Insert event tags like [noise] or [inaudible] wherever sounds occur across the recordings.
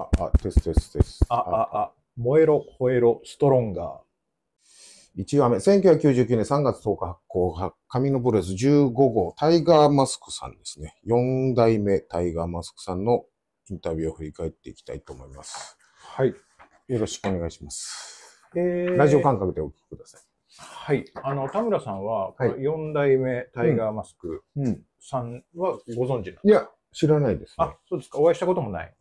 あ、あ、テステステス。あ、あ、あ、燃えろ、吠えろ、ストロンガー。1話目、1999年3月10日発行、紙のブレス15号、タイガーマスクさんですね。4代目タイガーマスクさんのインタビューを振り返っていきたいと思います。はい。よろしくお願いします。えー、ラジオ感覚でお聞きください。はい。あの、田村さんは、はい、4代目タイガーマスクさんはご存知なんですか、いや、知らないです、ね、あ、そうですか。お会いしたこともない。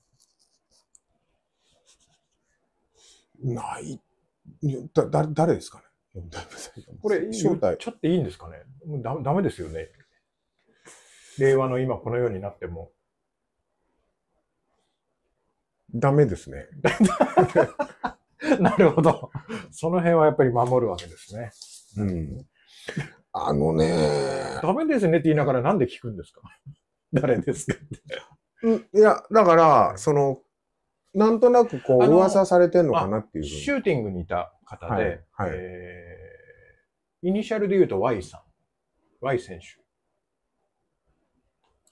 ない。だ、誰ですかね。[laughs] これ、招待ちょっといいんですかね。だ、だめですよね。令和の今このようになっても。ダメですね。[laughs] なるほど。その辺はやっぱり守るわけですね。うん。あのね。ダメですねって言いながらなんで聞くんですか [laughs] 誰ですかいや、だから、その、なんとなくこう、噂されてんのかなっていう、まあ、シューティングにいた方で、はいはい、えー、イニシャルで言うと Y さん。Y 選手。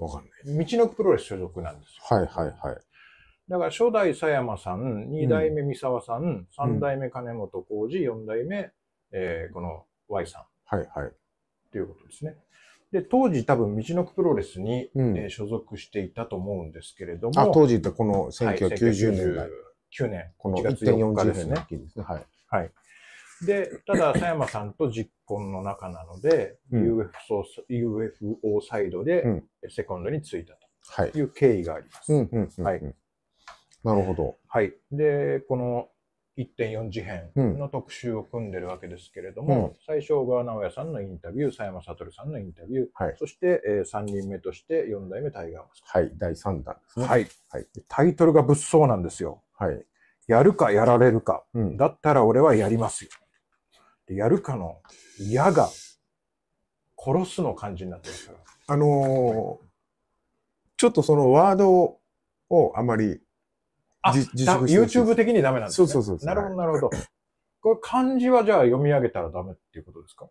わかんない。道のくプロレス所属なんですよ。はいはいはい。だから初代佐山さん、二代目三沢さん、うん、三代目金本浩二、四代目、えー、この Y さん。はいはい。っていうことですね。で、当時多分、道のくプロレスに、うん、えー、所属していたと思うんですけれども。あ、当時ってこの1990年代。はい、9年。この1.40年ですね。ではい。はい。で、ただ、佐山さんと実婚の中なので、うん、UFO, UFO サイドで、セコンドに着いたという経緯があります。なるほど。はい。で、この1.4次編の特集を組んでるわけですけれども、うん、最初、小川直也さんのインタビュー、佐山悟さんのインタビュー、はい、そして、えー、3人目として4代目タイガーマスク。はい、第3弾ですね。はい。はい、タイトルが物騒なんですよ。はい。やるかやられるか。うん、だったら俺はやりますよ。でやるかの、嫌が、殺すの感じになってますから。あのーはい、ちょっとそのワードをあまり YouTube 的にダメなんですね。そうそうそうなるほど、なるほど。これ漢字はじゃあ読み上げたらダメっていうことですか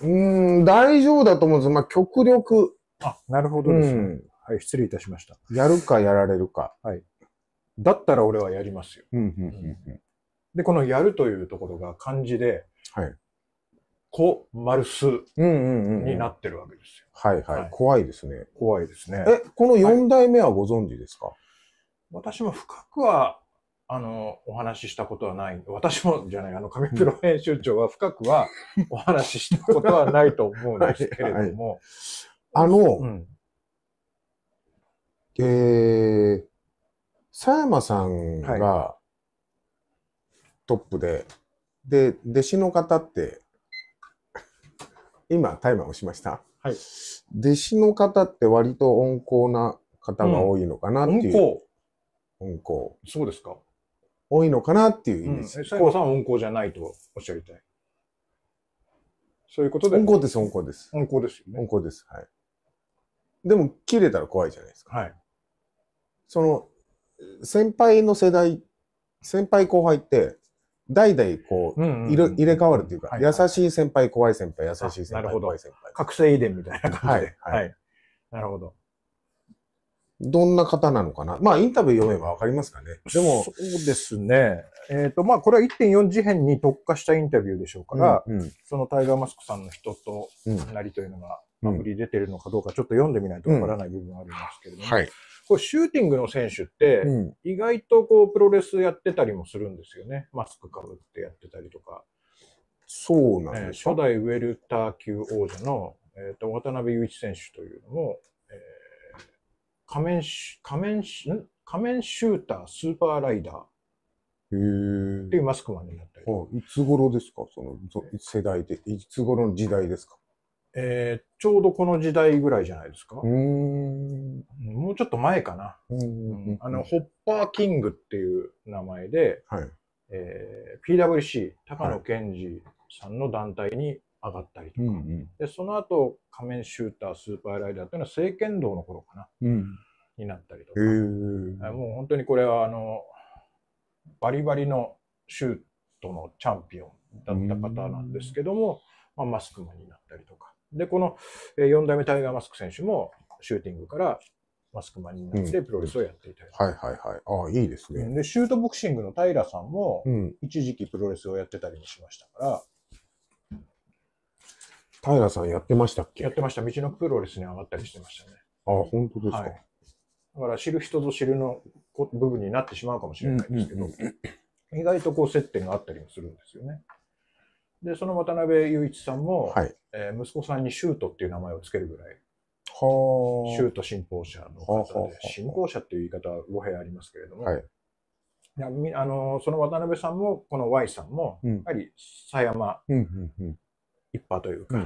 うん、大丈夫だと思うんです。まあ、極力。あ、なるほどですね、うん。はい、失礼いたしました。やるかやられるか。はい。だったら俺はやりますよ。うんうんうんで、このやるというところが漢字で、はい。こ、丸すになってるわけですよ。はいはい。はい、怖いですね。怖いですね。え、この4代目はご存知ですか、はい私も深くは、あの、お話ししたことはない。私も、じゃない、あの、上プロ編集長は深くはお話ししたことはないと思うんですけれども。はいはい、あの、うん、えー、佐山さんがトップで、はい、で、弟子の方って、今、タイマーをしました。はい。弟子の方って割と温厚な方が多いのかなっていう。うん、温厚温厚。そうですか。多いのかなっていう意味です。うん、さんは温厚じゃないとおっしゃりたい。そういうことで。温厚です、温厚です。温厚ですよね。温厚です。はい。でも、切れたら怖いじゃないですか。はい。その、先輩の世代、先輩後輩って、代々こう、うんうん、入れ替わるっていうか、はいはい、優しい先輩、怖い先輩、優しい先輩、怖い先輩。覚醒遺伝みたいな感じで。はい。はい、はい、なるほど。どんな方なのかなまあ、インタビュー読めばわかりますかね。でも。そうですね。えっ、ー、と、まあ、これは1.4次編に特化したインタビューでしょうから、うんうん、そのタイガーマスクさんの人となりというのが、まあ、振り出てるのかどうか、ちょっと読んでみないとわからない部分はあるんですけれども、うんはい、これ、シューティングの選手って、意外とこう、プロレスやってたりもするんですよね。マスクかぶってやってたりとか。そうなんです、初代ウェルター級王者の、えっ、ー、と、渡辺雄一選手というのも、仮面、仮面、仮面シューター、スーパーライダー。っていうマスクマンになったり、はい、いつ頃ですかその世代でいつ頃の時代ですかえー、ちょうどこの時代ぐらいじゃないですかもうちょっと前かな、うん、あのホッパーキングっていう名前で、はいえー、PWC 高野健二さんの団体に上がったりとか、うんうん、でその後仮面シュータースーパーライダーというのは聖剣道の頃かな、うん、になったりとか、もう本当にこれはあのバリバリのシュートのチャンピオンだった方なんですけども、まあ、マスクマンになったりとかでこの4代目タイガー・マスク選手もシューティングからマスクマンになってプロレスをやっていたり、うん、はいはいはいああいいですねでシュートボクシングの平さんも一時期プロレスをやってたりもしましたから、平さんやってましたっけやってました。道のプロレスに上がったりしてましたね。ああ、本当ですか。はい、だから知る人ぞ知るの部分になってしまうかもしれないですけど、意外とこう接点があったりもするんですよね。で、その渡辺雄一さんも、はい、えー、息子さんにシュートっていう名前をつけるぐらい、はシュート信奉者の方で、信奉者っていう言い方は語弊ありますけれども、はいあのその渡辺さんも、この Y さんも、やはり狭山一派というか、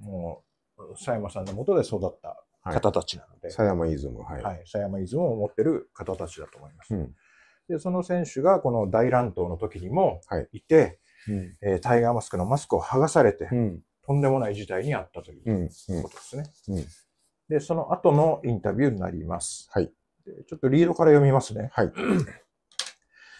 もう、佐山さんのもとで育った方たちなので、佐山イズム、はい。佐山イズムを持ってる方たちだと思います。で、その選手がこの大乱闘の時にもいて、えー、タイガーマスクのマスクを剥がされて、とんでもない事態にあったということですね。で、その後のインタビューになります。はい。ちょっとリードから読みますね。はい。[laughs]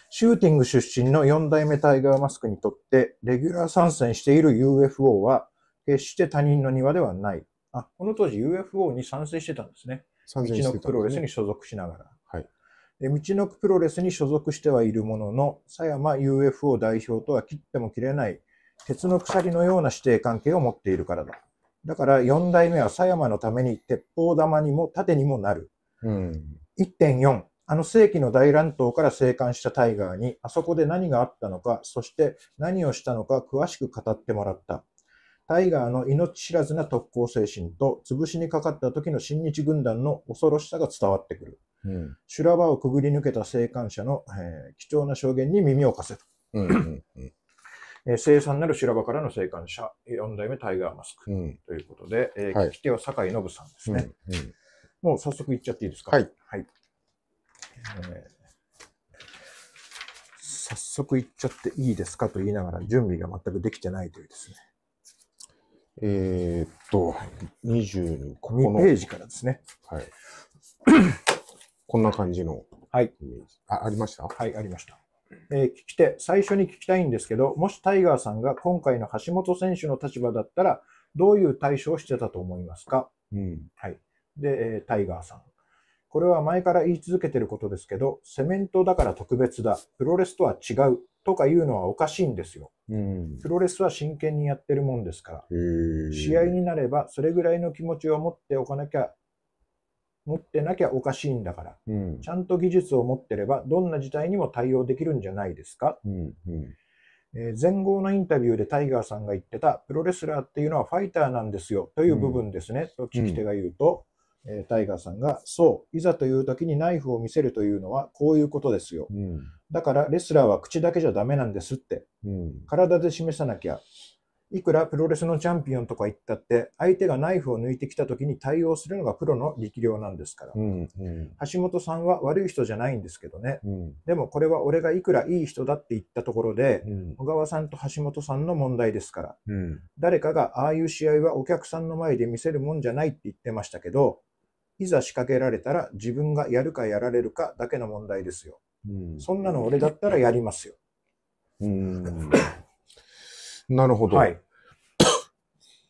シューティング出身の4代目タイガーマスクにとって、レギュラー参戦している UFO は、決して他人の庭ではない。あ、この当時 UFO に賛成してたんですね。参戦してた、ね、道のプロレスに所属しながら。はい。道のくプロレスに所属してはいるものの、佐山 UFO 代表とは切っても切れない、鉄の鎖のような師弟関係を持っているからだ。だから4代目は佐山のために鉄砲玉にも盾にもなる。うん、1.4あの世紀の大乱闘から生還したタイガーに、あそこで何があったのか、そして何をしたのか詳しく語ってもらった。タイガーの命知らずな特攻精神と、潰しにかかった時の新日軍団の恐ろしさが伝わってくる。うん、修羅場をくぐり抜けた生還者の、えー、貴重な証言に耳を貸せと。生産なる修羅場からの生還者、4代目タイガーマスク、うん、ということで、えー、はい、聞き手は酒井信さんですね、うんうん、もう早速いっちゃっていいですか。はい、はいえ早速行っちゃっていいですかと言いながら準備が全くできてないというですね。えー、っと、22、ここの。ページからですね。はい。[coughs] こんな感じの。はい。あ、ありましたはい、ありました。えー、聞き手、最初に聞きたいんですけど、もしタイガーさんが今回の橋本選手の立場だったら、どういう対処をしてたと思いますかうん。はい。で、えー、タイガーさん。これは前から言い続けてることですけど、セメントだから特別だ、プロレスとは違うとかいうのはおかしいんですよ。うん、プロレスは真剣にやってるもんですから、試合になればそれぐらいの気持ちを持っておかなきゃ、持ってなきゃおかしいんだから、うん、ちゃんと技術を持ってればどんな事態にも対応できるんじゃないですか。うん、うんえ前後のインタビューでタイガーさんが言ってたプロレスラーっていうのはファイターなんですよという部分ですね、うん、と聞き手が言うと、えタイガーさんが、そう、いざという時にナイフを見せるというのはこういうことですよ。うん、だからレスラーは口だけじゃダメなんですって、うん、体で示さなきゃ。いくらプロレスのチャンピオンとか言ったって、相手がナイフを抜いてきた時に対応するのがプロの力量なんですから。うんうん、橋本さんは悪い人じゃないんですけどね。うん、でもこれは俺がいくらいい人だって言ったところで、うん、小川さんと橋本さんの問題ですから、うん、誰かがああいう試合はお客さんの前で見せるもんじゃないって言ってましたけど、いざ仕掛けられたら自分がやるかやられるかだけの問題ですよ。うん、そんなの俺だったらやりますよ。うんなるほど。はい、[coughs]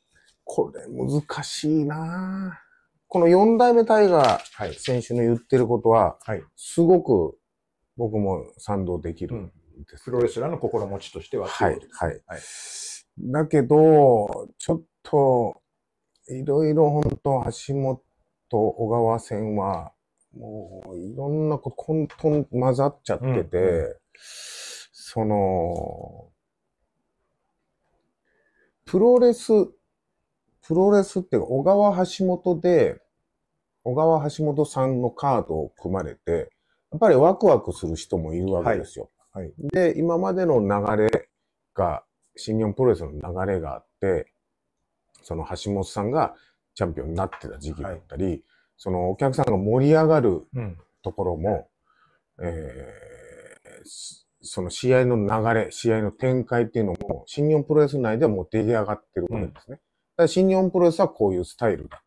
これ難しいなこの4代目タイガー選手の言ってることは、はい、すごく僕も賛同できるんです、うん、プロレスラーの心持ちとしてははい。はい、だけど、ちょっと、いろいろ本当橋本と小川線は、もういろんなこと混沌混ざっちゃってて、うんうん、その、プロレス、プロレスっていうか小川橋本で、小川橋本さんのカードを組まれて、やっぱりワクワクする人もいるわけですよ。はいはい、で、今までの流れが、新日本プロレスの流れがあって、その橋本さんがチャンピオンになってた時期だったり、はい、そのお客さんが盛り上がるところも、うん、えー、その試合の流れ、試合の展開っていうのも、新日本プロレス内ではもう出来上がってるわけですね。うん、新日本プロレスはこういうスタイルだ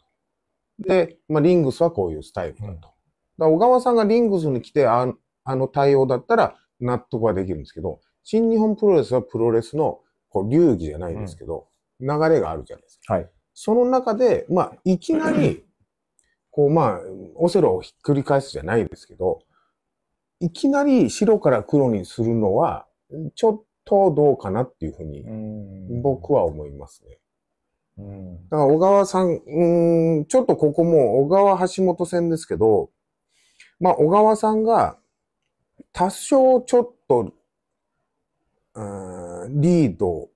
と。で、まあ、リングスはこういうスタイルだと。うん、だ小川さんがリングスに来てあ、あの対応だったら納得はできるんですけど、新日本プロレスはプロレスのこう流儀じゃないですけど、うん、流れがあるじゃないですか。はい、その中で、まあ、いきなり、こう、まあ、オセロをひっくり返すじゃないですけど、いきなり白から黒にするのは、ちょっとどうかなっていうふうに、僕は思いますね。だから小川さん、うん、ちょっとここも小川橋本戦ですけど、まあ小川さんが多少ちょっと、うん、リード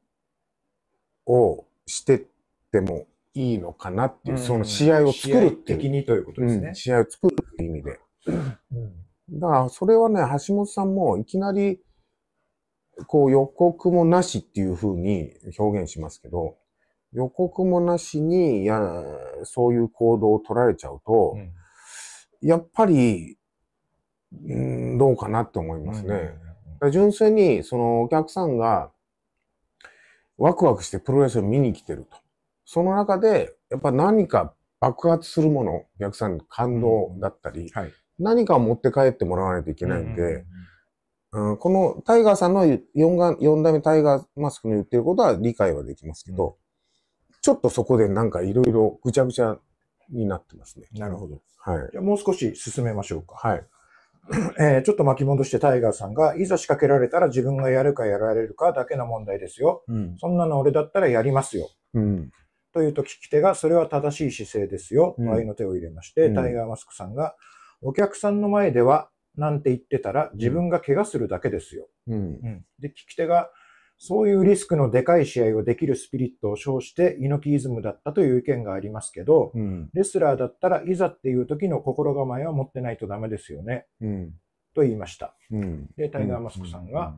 をしてってもいいのかなっていう、その試合を作るっていう。的にということですね。試合を作るっていう意味で。だから、それはね、橋本さんもいきなり、こう予告もなしっていうふうに表現しますけど、予告もなしに、いや、そういう行動を取られちゃうと、やっぱり、うん、どうかなって思いますね。純粋に、そのお客さんが、ワクワクしてプロレスを見に来てると。その中で、やっぱ何か爆発するもの、お客さんの感動だったり、はい、何かを持って帰ってもらわないといけないんで、うん、このタイガーさんの 4, が4代目タイガーマスクの言ってることは理解はできますけど、うん、ちょっとそこでなんかいろいろぐちゃぐちゃになってますね。なるほど。はい。じゃもう少し進めましょうか。はい。[laughs] えー、ちょっと巻き戻してタイガーさんが、いざ仕掛けられたら自分がやるかやられるかだけの問題ですよ。うん、そんなの俺だったらやりますよ。うん、というと聞き手が、それは正しい姿勢ですよ、と愛の手を入れまして、うん、タイガーマスクさんが、お客さんの前では、なんて言ってたら、自分が怪我するだけですよ。うん、で、聞き手が、そういうリスクのでかい試合をできるスピリットを称して猪木イズムだったという意見がありますけど、うん、レスラーだったらいざっていう時の心構えは持ってないとダメですよね、うん、と言いました。うん、で、タイガーマスクさんが、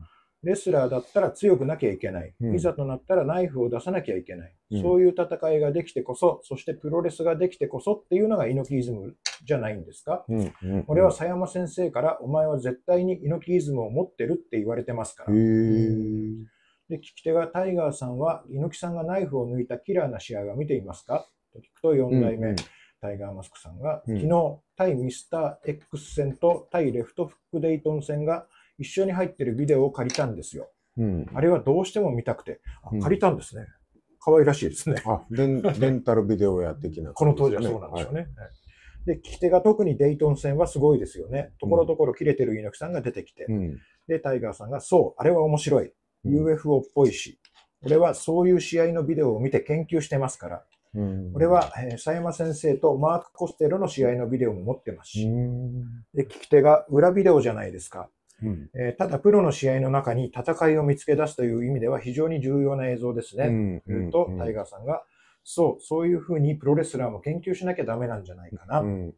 レスラーだったら強くなきゃいけない、いざとなったらナイフを出さなきゃいけない、うん、そういう戦いができてこそ、そしてプロレスができてこそっていうのが猪木イズムじゃないんですか、うんうん俺は狭山先生から、お前は絶対に猪木イズムを持ってるって言われてますから。で聞き手がタイガーさんは猪木さんがナイフを抜いたキラーな試合は見ていますかと聞くと4代目、うん、タイガーマスクさんが、うん、昨日対ミスター X 戦と対レフトフックデイトン戦が一緒に入ってるビデオを借りたんですよ。うん、あれはどうしても見たくて、あ借りたんですね。可愛らしいですね。あレンレンタルビデオや的な、ね、この当時はそうなんですよね。はいで、聞き手が特にデイトン戦はすごいですよね。ところどころ切れてる猪木さんが出てきて、うん、で、タイガーさんが、そう、あれは面白い。うん、UFO っぽいし、俺はそういう試合のビデオを見て研究してますから、うん、俺は、えー、佐山先生とマーク・コステロの試合のビデオも持ってますし、で、聞き手が裏ビデオじゃないですか。うん、えー、ただ、プロの試合の中に戦いを見つけ出すという意味では非常に重要な映像ですね。うん、と、タイガーさんが、そう、そういうふうにプロレスラーも研究しなきゃダメなんじゃないかな。うんうん、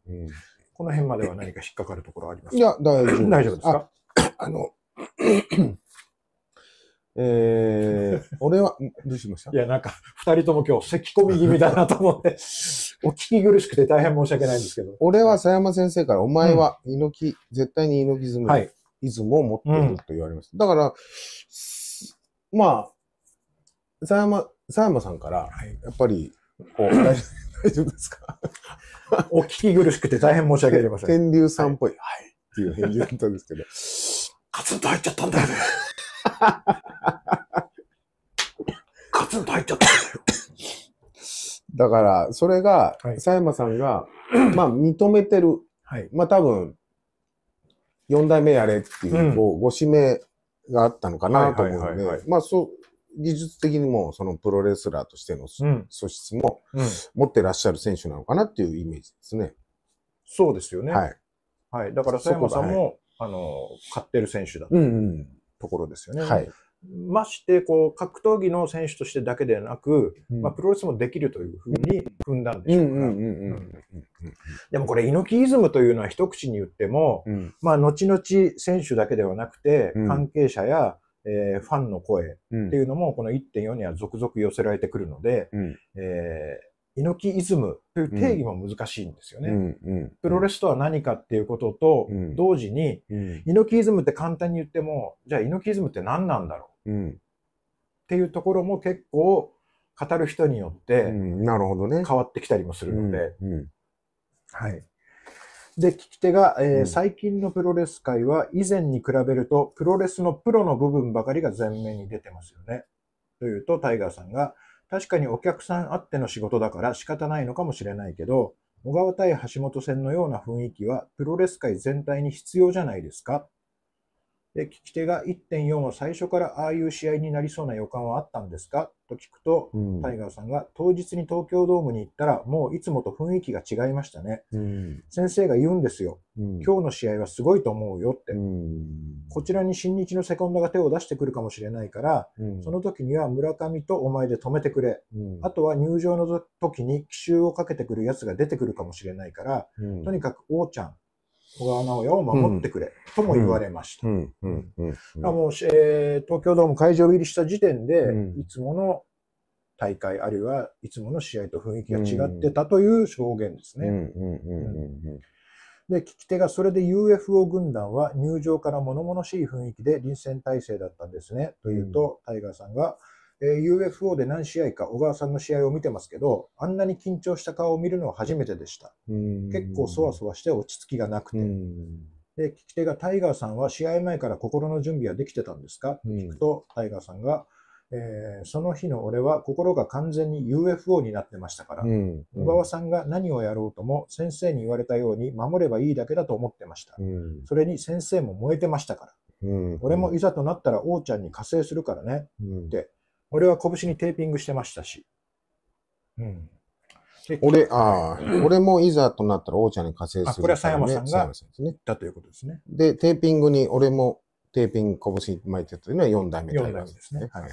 この辺までは何か引っかかるところありますかいや、大丈夫。[laughs] 大丈夫ですかあの、えー、俺は、どうしましたいや、なんか、二人とも今日、咳込み気味だなと思って、[laughs] お聞き苦しくて大変申し訳ないんですけど。俺は佐山先生から、お前は、猪木、絶対に猪木相む。はい、イズムを持っていると言われます。うん、だから、まあ、佐山、佐山さんから、やっぱり、はい、大丈夫ですか [laughs] お聞き苦しくて大変申し訳ありません。天竜さんっぽい、はい、っていう返事だったんですけど、カツンと入っちゃったんだよね。[laughs] カツンと入っちゃったんだよ。だから、それが、佐山さんが、まあ、認めてる。はい、まあ、多分、4代目やれっていう、こう、ご指名があったのかなと思うんで、まあ、そう、技術的にも、そのプロレスラーとしての素質も持ってらっしゃる選手なのかなっていうイメージですね。そうですよね。はい。はい。だから、佐山さんも、あの、勝ってる選手だところですよね。はい。まして、こう、格闘技の選手としてだけでなく、うん、まあ、プロレスもできるというふうに踏んだんでしょうから。でもこれ、猪木イズムというのは一口に言っても、うん、まあ、後々選手だけではなくて、関係者や、えー、ファンの声っていうのも、この1.4には続々寄せられてくるので、えー猪木イズムという定義も難しいんですよね。プロレスとは何かっていうことと、同時に、猪木イズムって簡単に言っても、じゃあ猪木イズムって何なんだろう、っていうところも結構語る人によって、なるほどね。変わってきたりもするので、はい。で、聞き手が、えー、最近のプロレス界は以前に比べると、プロレスのプロの部分ばかりが前面に出てますよね。というと、タイガーさんが、確かにお客さんあっての仕事だから仕方ないのかもしれないけど、小川対橋本戦のような雰囲気はプロレス界全体に必要じゃないですかで、聞き手が1.4は最初からああいう試合になりそうな予感はあったんですかと聞くと、うん、タイガーさんが当日に東京ドームに行ったらもういつもと雰囲気が違いましたね。うん、先生が言うんですよ、うん、今日の試合はすごいと思うよって、こちらに新日のセコンドが手を出してくるかもしれないから、その時には村上とお前で止めてくれ。あとは入場の時に奇襲をかけてくるやつが出てくるかもしれないから、とにかく王ちゃん、小川直也を守ってくれ、とも言われました。もう、えー、東京ドーム会場入りした時点で、いつもの大会、あるいはいつもの試合と雰囲気が違ってたという証言ですね。で、聞き手がそれで UFO 軍団は入場から物々しい雰囲気で臨戦態勢だったんですね、というと、タイガーさんが、えー、UFO で何試合か小川さんの試合を見てますけど、あんなに緊張した顔を見るのは初めてでした。結構そわそわして落ち着きがなくて。で、聞き手がタイガーさんは試合前から心の準備はできてたんですか聞くと、タイガーさんが、えー、その日の俺は心が完全に UFO になってましたから、小川さんが何をやろうとも先生に言われたように守ればいいだけだと思ってました。それに先生も燃えてましたから、俺もいざとなったら王ちゃんに加勢するからね、って俺は拳にテーピングしてましたし。うん。俺、ああ、俺もいざとなったら王者に加勢する、ね、これは佐山さんが、んでということですね。で、テーピングに、俺もテーピング拳に巻いてというのは4代目、ね、代目ですね。はい。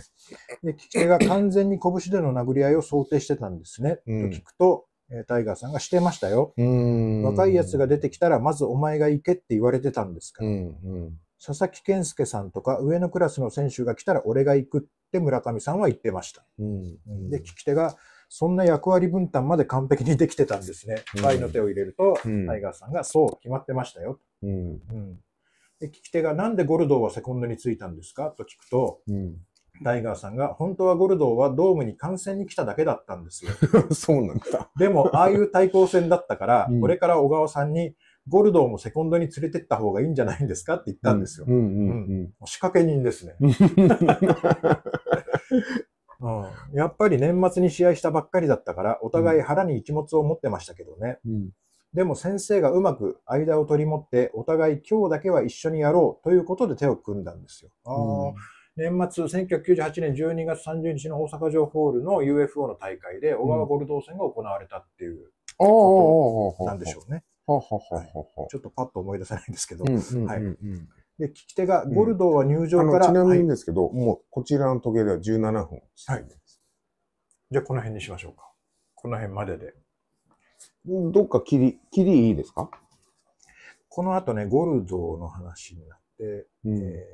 で、聞き手が完全に拳での殴り合いを想定してたんですね。うん、と聞くと、えー、タイガーさんがしてましたよ。若いやつが出てきたら、まずお前が行けって言われてたんですから。うんうん、佐々木健介さんとか上のクラスの選手が来たら俺が行くってって村上さんは言ってました。うんで、聞き手が、そんな役割分担まで完璧にできてたんですね。うん、愛の手を入れると、うん、タイガーさんが、そう、決まってましたよ。うん、うん、で聞き手が、なんでゴルドーはセコンドについたんですかと聞くと、うんタイガーさんが、本当はゴルドーはドームに観戦に来ただけだったんですよ。[laughs] そうなんだ。でも、ああいう対抗戦だったから、これから小川さんに、ゴルドーもセコンドに連れてった方がいいんじゃないんですかって言ったんですよ。仕掛け人ですね。[laughs] やっぱり年末に試合したばっかりだったから、お互い腹に一物を持ってましたけどね。うん、でも先生がうまく間を取り持って、お互い今日だけは一緒にやろうということで手を組んだんですよ。あ年末、1998年12月30日の大阪城ホールの UFO の大会で、小川ゴルドー戦が行われたっていうことなんでしょうね。うんははははちょっとパッと思い出せないんですけど、はい。で、聞き手が、ゴルドーは入場から、ちなみにですけど、もうこちらの時計では17分。はい。じゃあこの辺にしましょうか。この辺までで。どっか切り、切りいいですかこの後ね、ゴルドーの話になって、うん、え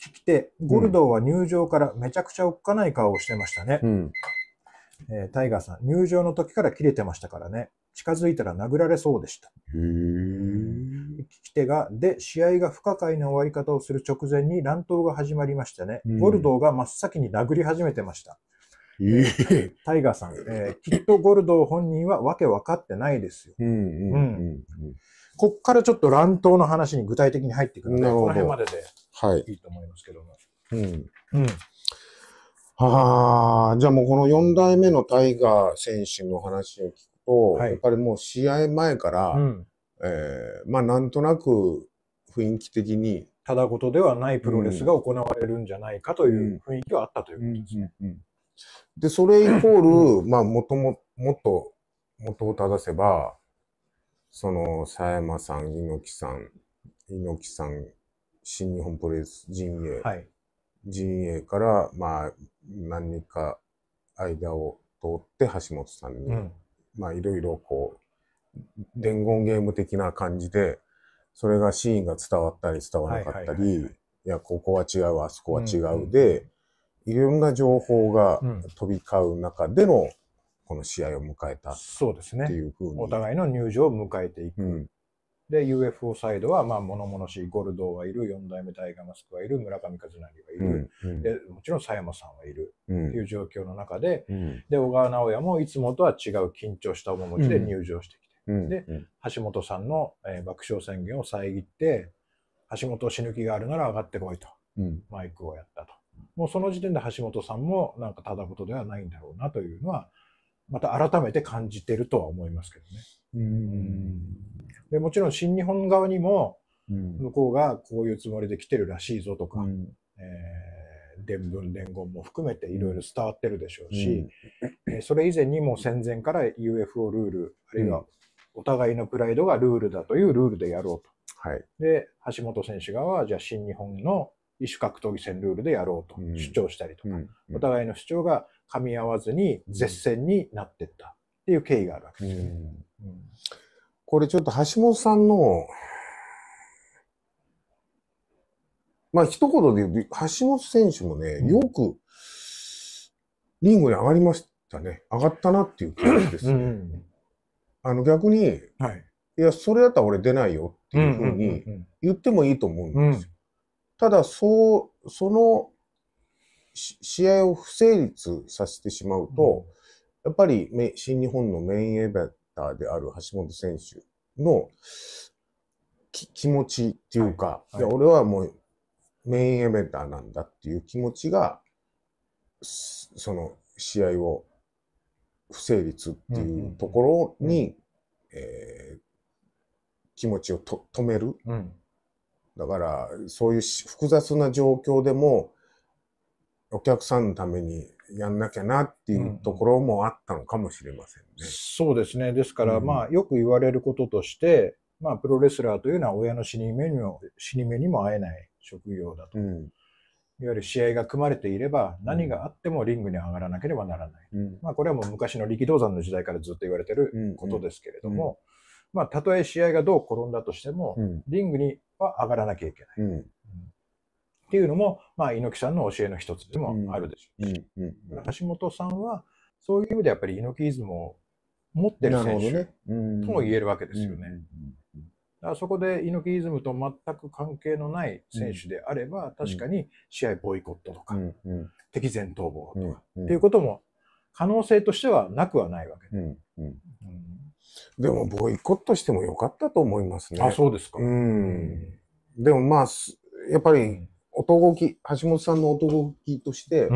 ー、聞き手、ゴルドーは入場からめちゃくちゃおっかない顔をしてましたね。うん、えー、タイガーさん、入場の時から切れてましたからね。近づいたら殴られそうでした。聞き手が、で、試合が不可解な終わり方をする直前に乱闘が始まりましたね。ゴルドーが真っ先に殴り始めてました。えー、タイガーさん、えー、きっとゴルドー本人はわけ分かってないですよ。こっからちょっと乱闘の話に具体的に入っていくので、この辺まででいいと思いますけども。はい、うんうんはあ、じゃあもうこの4代目のタイガー選手の話を聞と、はい、やっぱりもう試合前から、うん、えー、まあなんとなく雰囲気的に。ただことではないプロレスが行われるんじゃないかという雰囲気はあったということですね。うんうんうん、で、それイコール、[clears throat] まあもとも、もっと、元を正せば、その、佐山さん、猪木さん、猪木さん、新日本プロレス陣営、はい、陣営から、まあ、何か間を通って橋本さんに、うんまあいろいろこう、伝言ゲーム的な感じで、それがシーンが伝わったり伝わらなかったり、いや、ここは違う、あそこは違うで、うんうん、いろんな情報が飛び交う中での、この試合を迎えた、そうですね。っていうふうに。お互いの入場を迎えていく。うん、で、UFO サイドは、まあ、物々しいゴルドーはいる、四代目タイガーマスクはいる、村上和成はいる、うんうん、で、もちろん佐山さんはいる、という状況の中で、うん、で、小川直也もいつもとは違う緊張した面持ちで入場してきて、うん、で、橋本さんの、えー、爆笑宣言を遮って、橋本死ぬ気があるなら上がってこいと、マイクをやったと。もうその時点で橋本さんもなんかただ事ではないんだろうなというのはまた改めて感じてるとは思いますけどね。うん、でもちろん新日本側にも、向こうがこういうつもりで来てるらしいぞとか、うん、えー、伝聞伝言も含めていろいろ伝わってるでしょうし、うん、えー、それ以前にも戦前から UFO ルール、あるいはお互いのプライドがルールだというルールでやろうと。はい、で、橋本選手側は、じゃあ新日本の異種格闘技戦ルールでやろうと主張したりとか、うん、お互いの主張が噛み合わずに絶戦になってったっていう経緯があるわけですうんうん、これちょっと橋本さんの、まあ一言で言うと、橋本選手もね、よくリングに上がりましたね。上がったなっていう感じですね。うん、あの逆に、はい、いや、それだったら俺出ないよっていうふうに言ってもいいと思うんですよ。ただ、そう、その試合を不成立させてしまうと、うん、やっぱり新日本のメインエベッターである橋本選手の気持ちっていうか、はいはい、俺はもうメインエベッターなんだっていう気持ちが、その試合を不成立っていうところに、え気持ちを止める、うん、だからそういう複雑な状況でもお客さんのためにやんなきゃなっていうところもあったのかもしれませんね。うん、そうですね。ですから、うん、まあ、よく言われることとして、まあ、プロレスラーというのは親の死に目にも、死に目にも会えない職業だと。うん、いわゆる試合が組まれていれば、何があってもリングに上がらなければならない。まあ、これはもう昔の力道山の時代からずっと言われてることですけれども、まあ、たとえ試合がどう転んだとしても、リングには上がらなきゃいけない。っていうのも、まあ、猪木さんの教えの一つでもあるでしょうし、うんうんうん、橋本さんはそういう意味でやっぱり猪木イズムを持ってる選手とも言えるわけですよね。だからそこで猪木イズムと全く関係のない選手であれば、確かに試合ボイコットとか、敵前逃亡とか、っていうことも可能性としてはなくはないわけで、うんでもボイコットしてもよかったと思いますね。あそうですか、うん、でもまあやっぱり男気、橋本さんの男気として、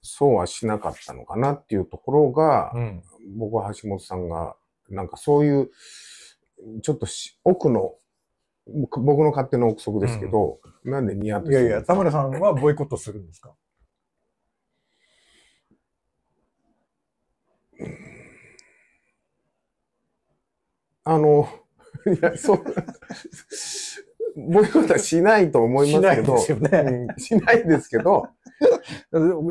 そうはしなかったのかなっていうところが、うん、僕は橋本さんが、なんかそういう、ちょっと奥の、僕の勝手な憶測ですけど、うん、なんでニヤッといやいや、田村さんはボイコットするんですかあの、[laughs] いや、そう、ボイコットはしないと思いますけど。しないですよね。うん、しないですけど。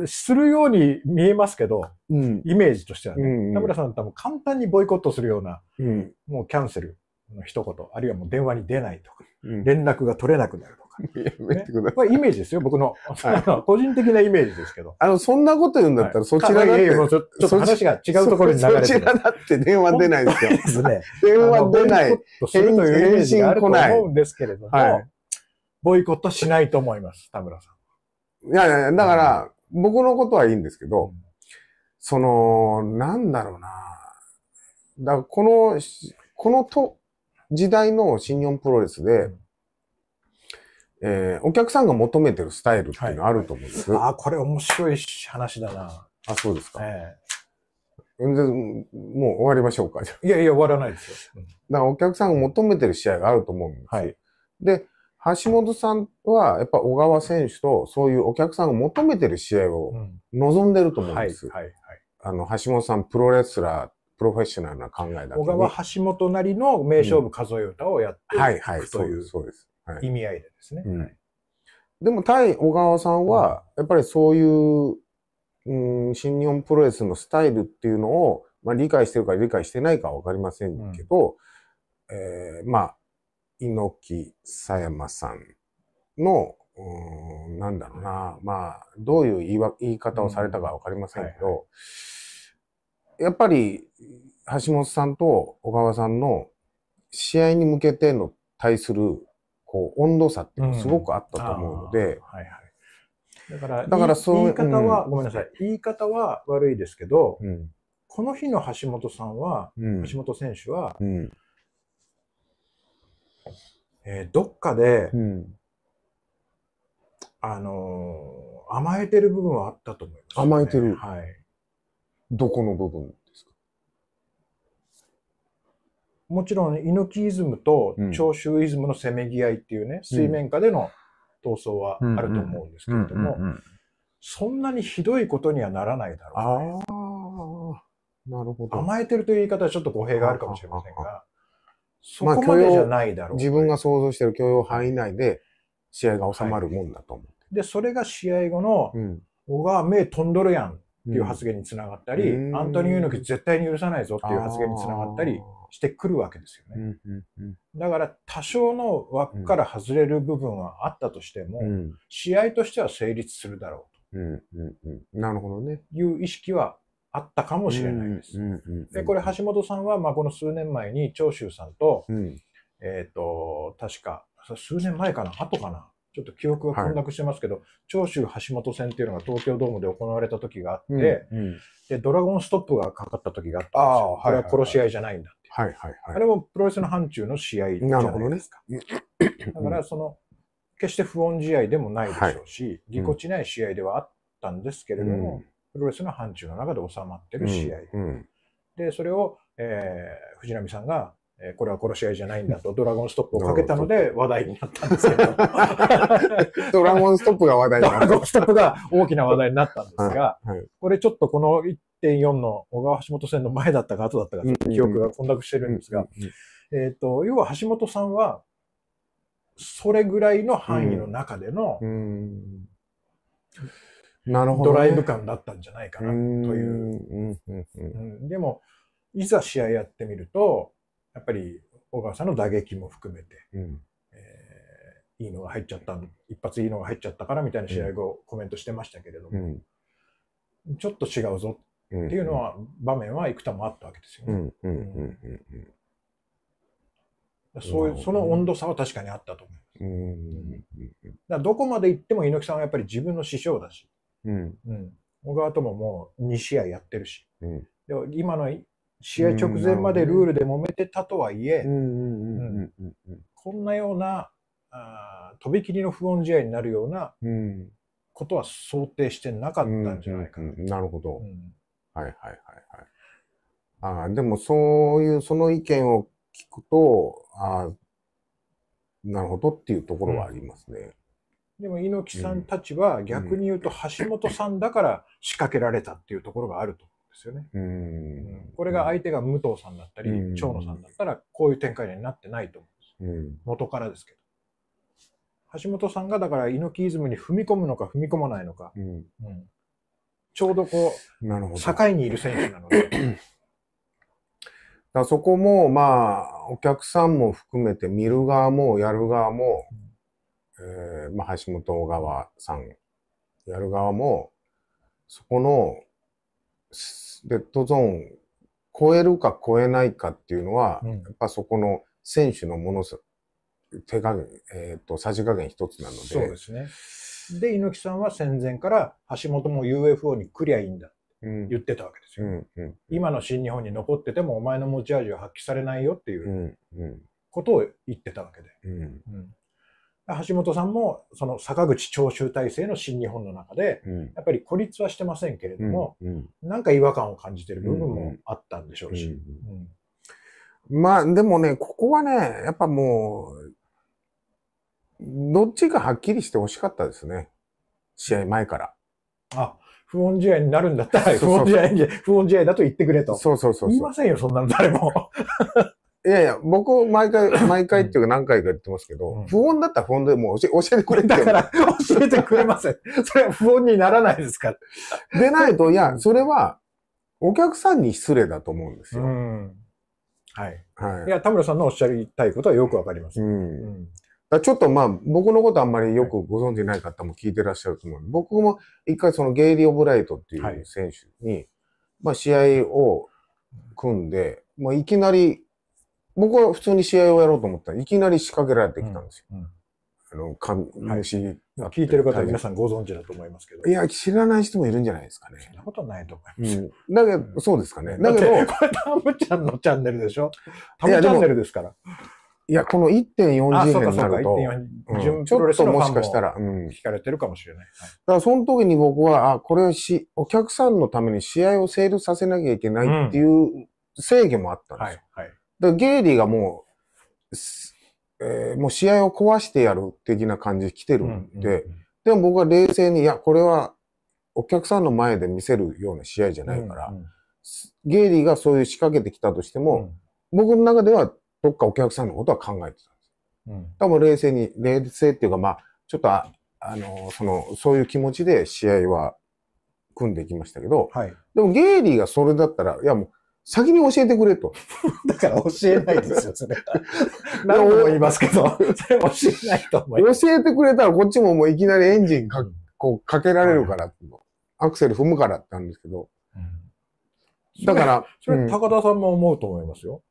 するように見えますけど、うん、イメージとしてはね。うんうん、田村さん多分簡単にボイコットするような、うん、もうキャンセル。一言、あるいはもう電話に出ないとか、うん、連絡が取れなくなるとか。ね、これイメージですよ、僕の。はい、個人的なイメージですけど。あの、そんなこと言うんだったら、そちらが、はい、ちょっと話が違うところに流れてそちらだって電話出ないですよ。すね。電話出ない。返信来ない。と思うんですけれども、はい、ボイコットしないと思います、田村さん。いやいや、だから、僕のことはいいんですけど、うん、その、なんだろうな。だから、この、このと、時代の新日本プロレスで、えー、お客さんが求めてるスタイルっていうのあると思うんです、はい、ああ、これ面白い話だな。あ、そうですか。ええー、もう終わりましょうか。いやいや、終わらないですよ。だからお客さんが求めてる試合があると思うんです。はい、で、橋本さんはやっぱ小川選手とそういうお客さんが求めてる試合を望んでると思うんです。うんはいはいはい、あの橋本さんプロレスラープロフェッショナルな考えだけに小川橋本なりの名勝負数え歌をやっていく、うん、はいはい、というそうです、はい、意味合いでですね。うんでも対小川さんは、やっぱりそういう、うん、新日本プロレスのスタイルっていうのを、まあ、理解してるか理解してないかは分かりませんけど、うん、えー、まあ猪木佐山さんのうんなんだろうなまあどういう言い言い方をされたか分かりませんけど、うんはいはいやっぱり橋本さんと小川さんの試合に向けての対するこう温度差ってすごくあったと思うので、うんはいはい、だからだからそう言い方は、うん、ごめんなさい言い方は悪いですけど、うん、この日の橋本さんは、橋本選手は、うん、えー、どっかで、あのー、甘えてる部分はあったと思います、ね、甘えてる、はいどこの部分ですかもちろん、猪木イズムと長州イズムのせめぎ合いっていうね、うん、水面下での闘争はあると思うんですけれども、そんなにひどいことにはならないだろう、ね、あなるほど。甘えてるという言い方はちょっと語弊があるかもしれませんが、そこまでじゃないだろう、ね自分が想像してる許容範囲内で試合が収まるもんだと思う。はい、で、それが試合後の、うん、おが目飛んどるやんっていう発言につながったり、うん、アントニオ猪木絶対に許さないぞっていう発言につながったりしてくるわけですよね。だから多少の枠から外れる部分はあったとしても、うん、試合としては成立するだろうと。なるほどね。いう意識はあったかもしれないです。で、これ橋本さんは、まあ、この数年前に長州さんと、うん、えっ、と、確か、数年前かな、後かな、ちょっと記憶が混濁してますけど、はい、長州橋本戦っていうのが東京ドームで行われた時があって、うんうん、で、ドラゴンストップがかかった時があったんですこれは殺し合いじゃないんだって。はいはいはい。あれもプロレスの範疇の試合じゃないですか。だから、その、決して不穏試合でもないでしょうし、はい、ぎこちない試合ではあったんですけれども、プロレスの範疇の中で収まってる試合。で、それを、えー、藤波さんがえこれは殺し合いじゃないんだと、ドラゴンストップをかけたので話題になったんですけど。[laughs] ドラゴンストップが話題になった。ドラゴンストップが大きな話題になったんですが、これちょっとこの1.4の小川橋本線の前だったか後だったか、記憶が混濁してるんですが、えっ、と、要は橋本さんは、それぐらいの範囲の中での、なるほど、ドライブ感だったんじゃないかなという。でも、いざ試合やってみると、やっぱり小川さんの打撃も含めて、うん、えー、いいのが入っちゃった一発いいのが入っちゃったからみたいな試合後、コメントしてましたけれども、うん、ちょっと違うぞっていうのは、場面はいくつもあったわけですよね。そういうその温度差は確かにあったと思います。うんだどこまで行っても猪木さんはやっぱり自分の師匠だし、うんうん、小川とももう2試合やってるし、うん、で今の試合直前までルールで揉めてたとはいえ、こんなようなあ飛び切りの不穏試合になるようなことは想定してなかったんじゃないかな。うんうんうん、なるほど、うん、はいはいはいはい。あでもそういう、その意見を聞くと、あなるほどっていうところはありますね。でも猪木さんたちは逆に言うと橋本さんだから仕掛けられたっていうところがあると。ですよね。うんこれが相手が武藤さんだったり、長野さんだったら、こういう展開になってないと思うんです。元からですけど。橋本さんがだから猪木イズムに踏み込むのか踏み込まないのか、うん、うん、ちょうどこう境にいる選手なのでだそこもまあお客さんも含めて見る側もやる側も、うん、えー、まあ、橋本川さんやる側もそこのレッドゾーン超えるか超えないかっていうのは、うん、やっぱそこの選手のもの手加減、えっ、ー、と、さじ加減一つなので。そうですね。で、猪木さんは戦前から橋本も UFO に来りゃいいんだって言ってたわけですよ、うんうん今の新日本に残っててもお前の持ち味は発揮されないよっていうことを言ってたわけで。橋本さんも、その坂口徴収体制の新日本の中で、やっぱり孤立はしてませんけれども、うんうん、なんか違和感を感じてる部分もあったんでしょうし。まあ、でもね、ここはね、やっぱもう、どっちがはっきりしてほしかったですね。試合前から。あ、不穏試合になるんだったら、不穏試合、不穏試合だと言ってくれと。そうそうそうそう。言いませんよ、そんなの誰も。いやいや、僕、毎回、[coughs] 毎回っていうか何回か言ってますけど、うん、不穏だったら不穏でもう教え教えてくれって。だから、教えてくれません。それは不穏にならないですから。でないと、いや、それは、お客さんに失礼だと思うんですよ。うん、はい。はい。いや、田村さんのおっしゃりたいことはよくわかります。うん。うんちょっとまあ、僕のことあんまりよくご存知ない方も聞いてらっしゃると思う僕も一回そのゲイリー・オブライトっていう選手に、まあ試合を組んで、もういきなり僕は普通に試合をやろうと思ったらいきなり仕掛けられてきたんですよ。あの、神主、はい、聞いてる方は皆さんご存知だと思いますけど。いや、知らない人もいるんじゃないですかね。そんなことないと思います。うん、だけど、うん、そうですかね。だけど、これタムちゃんのチャンネルでしょタムチャンネルですから。いや、この1.4次元になると、うん、ちょっともしかしたら、うん。聞かれてるかもしれない。はい、だから、その時に僕は、あ、これはし、お客さんのために試合をセールさせなきゃいけないっていう制御もあったんですよ。はい、はいだゲイリーがもう、えー、もう試合を壊してやる的な感じで来てるんで、うんうんうん、でも僕は冷静に、いや、これはお客さんの前で見せるような試合じゃないから、うんうん、ゲイリーがそういう仕掛けてきたとしても、うん、僕の中ではどっかお客さんのことは考えてたんです。うん、多分冷静に、冷静っていうか、まあ、ちょっとあ、あの、その、そういう気持ちで試合は組んでいきましたけど、はい、でもゲイリーがそれだったら、いやもう、先に教えてくれと。[laughs] だから教えないですよ、それは。[laughs] 何度も言いますけど、[laughs] それ教えないと思います。教えてくれたらこっちももういきなりエンジンかこうかけられるから、はい、アクセル踏むからってなんですけど。だから、それ、それ高田さんも思うと思いますよ、うん。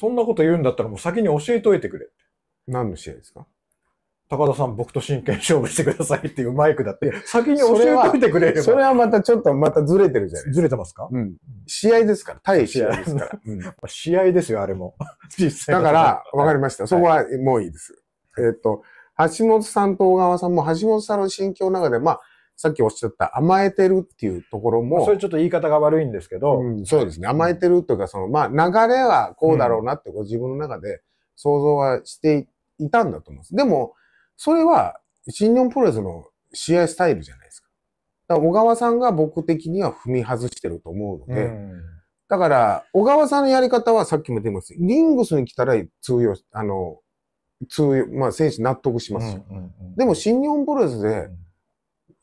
そんなこと言うんだったらもう先に教えといてくれって。何の試合ですか高田さん、僕と真剣勝負してくださいっていうマイクだって、先に教えといてくれれば。それはまたちょっと、またずれてるじゃないずれてますかうん。試合ですから、対試合ですから。試合ですよ、あれも。[laughs] 実際。だから、わかりました。そこはもういいです。えっと、橋本さんと小川さんも橋本さんの心境の中で、まあ、さっきおっしゃった甘えてるっていうところも。それちょっと言い方が悪いんですけど。うん、そうですね。甘えてるというか、その、まあ、流れはこうだろうなって、ご自分の中で想像はしていたんだと思います。でも、それは、新日本プロレスの試合スタイルじゃないですか。だから小川さんが僕的には踏み外してると思うので、うん、だから、小川さんのやり方はさっきも出ます。リングスに来たら通用、あの、通用、まあ選手納得しますよ。うんうんうん、でも新日本プロレスで、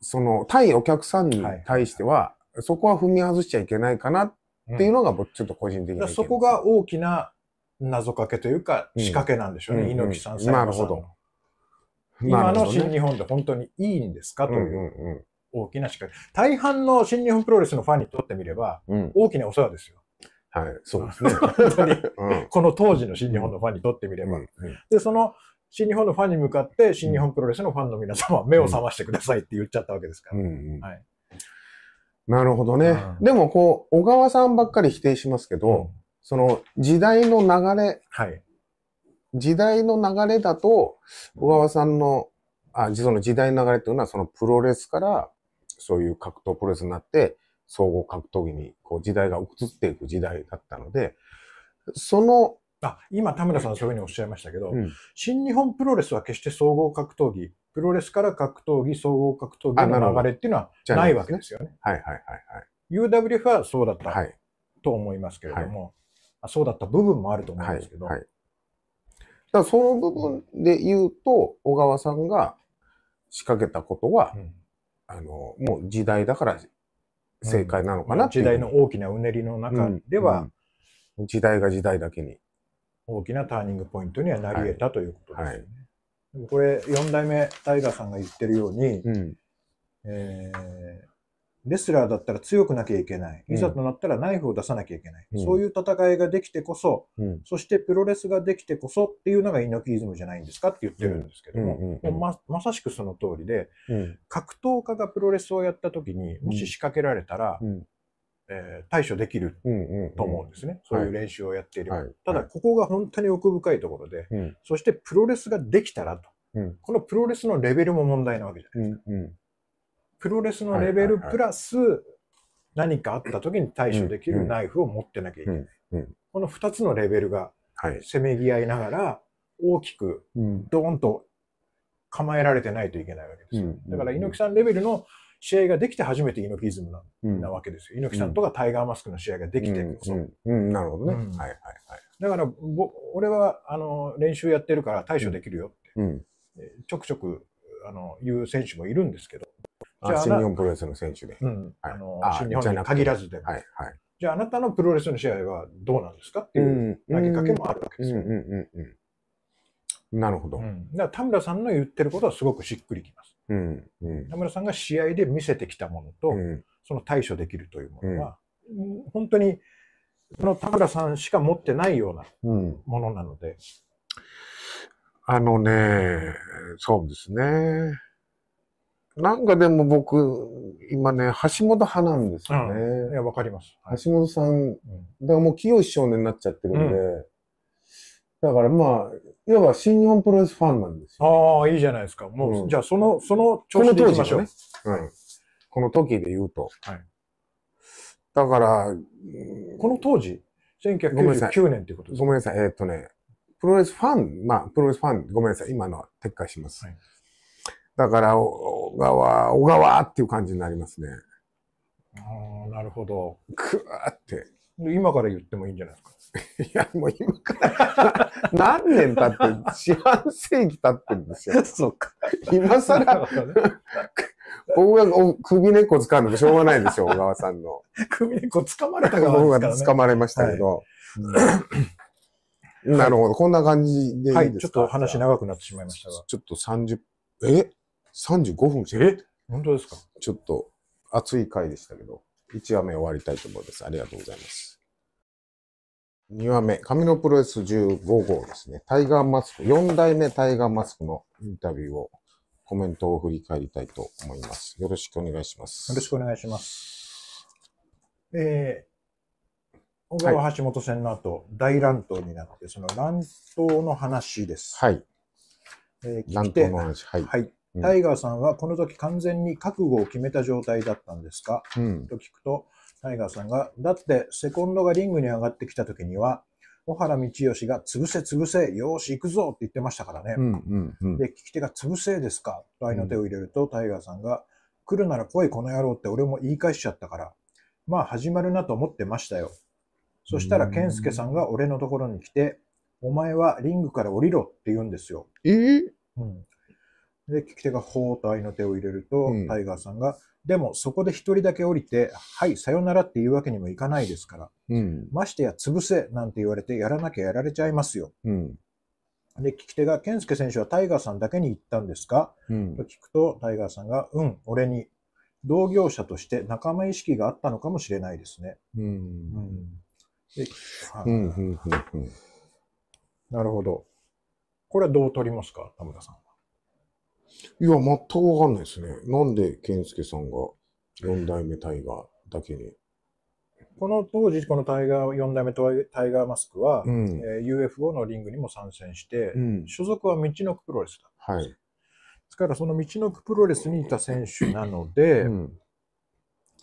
その、対お客さんに対しては、はい、そこは踏み外しちゃいけないかなっていうのが、ちょっと個人的に、うん、そこが大きな謎かけというか、仕掛けなんでしょうね、うん、猪木さんさんなるほど。今の新日本って本当にいいんですかという大きな仕掛け。大半の新日本プロレスのファンにとってみれば、大きなお世話ですよ。はい、そうですね。[laughs] 本当に、この当時の新日本のファンにとってみれば。で、その新日本のファンに向かって、新日本プロレスのファンの皆様、目を覚ましてくださいって言っちゃったわけですから。なるほどね。でも、こう、小川さんばっかり否定しますけど、その時代の流れ時代の流れだと、小川さんの、あ、その時代の流れというのは、そのプロレスから、そういう格闘プロレスになって、総合格闘技に、こう、時代が移っていく時代だったので、その、あ、今、田村さんそういうふうにおっしゃいましたけど、うん、新日本プロレスは決して総合格闘技、プロレスから格闘技、総合格闘技の流れっていうのはないわけですよね。ねはいはいはいはい。UWF はそうだった、はい、と思いますけれども、はい、そうだった部分もあると思うんですけど、はいはいだその部分で言うと、小川さんが仕掛けたことは、うん、あの、もう時代だから正解なのかなっ時代の大きなうねりの中では、うん、時代が時代だけに。大きなターニングポイントにはなり得た、はい、ということですよね。はい、でもこれ、四代目タイガーさんが言ってるように、うん、えーレスラーだったら強くなきゃいけない。いざとなったらナイフを出さなきゃいけない。うん、そういう戦いができてこそ、うん、そしてプロレスができてこそっていうのが猪木イズムじゃないんですかって言ってるんですけども、うん、ままさしくその通りで、格闘家がプロレスをやった時に、もし仕掛けられたら、えー、対処できると思うんですね、うんうんうん、そういう練習をやっていれば、はい、ただここが本当に奥深いところで、はい、そしてプロレスができたらと、うん、このプロレスのレベルも問題なわけじゃないですか、うんうん、プロレスのレベルプラス、何かあった時に対処できるナイフを持ってなきゃいけない。この2つのレベルがせめぎ合いながら、大きくドーンと構えられてないといけないわけですよ。だから猪木さんレベルの試合ができて初めて猪木イズムな,、わけですよ。猪木さんとかタイガーマスクの試合ができてこそ。なるほどね。はいはいはい。だからぼ、俺はあの練習やってるから対処できるよって、ちょくちょくあの言う選手もいるんですけど、あ新日本プロレスの選手で。はい、新日本に限らずではい、はい。じゃああなたのプロレスの試合はどうなんですかっていう投げかけもあるわけですよ。うんなるほど。うん、だ田村さんの言ってることはすごくしっくりきます。うんうん、田村さんが試合で見せてきたものと、うん、その対処できるというものは、うん、本当にその田村さんしか持ってないようなものなので。あのね、そうですね。なんかでも僕、今ね、橋本派なんですよね。うん、いや、わかります。橋本さん、だからもう清少年になっちゃってるんで、うん、だからまあ、いわば新日本プロレスファンなんですよ。ああ、いいじゃないですか。もう、じゃあその、その調子でいきましょう。この、ね、この時で言うと。はい、だから、この当時、1999年ってことですかごめんなさい。えー、っとね、プロレスファン、まあ、プロレスファン、ごめんなさい。今のは撤回します。はいだから、小川、小川っていう感じになりますね。ああ、なるほど。くわーって。今から言ってもいいんじゃないですか。[laughs] いや、もう今から [laughs] 何年経って、四半世紀経ってるんですよ。[laughs] そうか。今更、僕が首根っこ掴んでもしょうがないですよ、小川さんの。首根っこ掴まれたから、ね、僕が掴まれましたけど。はいうん、なるほど、こんな感じでいいですか、はい、ちょっと話長くなってしまいましたが。ちょっと30、え35分しえ本当ですかちょっと熱い回でしたけど、1話目終わりたいと思います。ありがとうございます。2話目、神のプロレス15号ですね。タイガーマスク、4代目タイガーマスクのインタビューを、コメントを振り返りたいと思います。よろしくお願いします。よろしくお願いします。えー、小川橋本戦の後、はい、大乱闘になって、その乱闘の話です。はい。えー、乱闘の話、はい。はい。タイガーさんはこの時完全に覚悟を決めた状態だったんですか、うん、と聞くと、タイガーさんが、だってセコンドがリングに上がってきた時には、小原道義が潰せ潰せ、よーし行くぞって言ってましたからね。うんうんうん、で、聞き手が潰せですかと愛の手を入れると、うん、タイガーさんが、来るなら来いこの野郎って俺も言い返しちゃったから、まあ始まるなと思ってましたよ。そしたらスケさんが俺のところに来て、お前はリングから降りろって言うんですよ。えー、うん、で、聞き手がほーと愛の手を入れると、うんタイガーさんが、でもそこで一人だけ降りて、はい、さよならって言うわけにもいかないですから、うん。ましてや潰せなんて言われてやらなきゃやられちゃいますよ。うん。で、聞き手が、健介選手はタイガーさんだけに言ったんですかうんと。聞くと、タイガーさんが、うん、俺に、同業者として仲間意識があったのかもしれないですね。うん。はいなるほど。これはどう取りますか、田村さんは。いや、全くわかんないですね。なんで健介さんが4代目タイガーだけに。この当時、このタイガー、4代目タイガーマスクは、うん、えー、UFO のリングにも参戦して、うん、所属は道のくプロレスだ。はい。ですから、その道のくプロレスにいた選手なので、うん、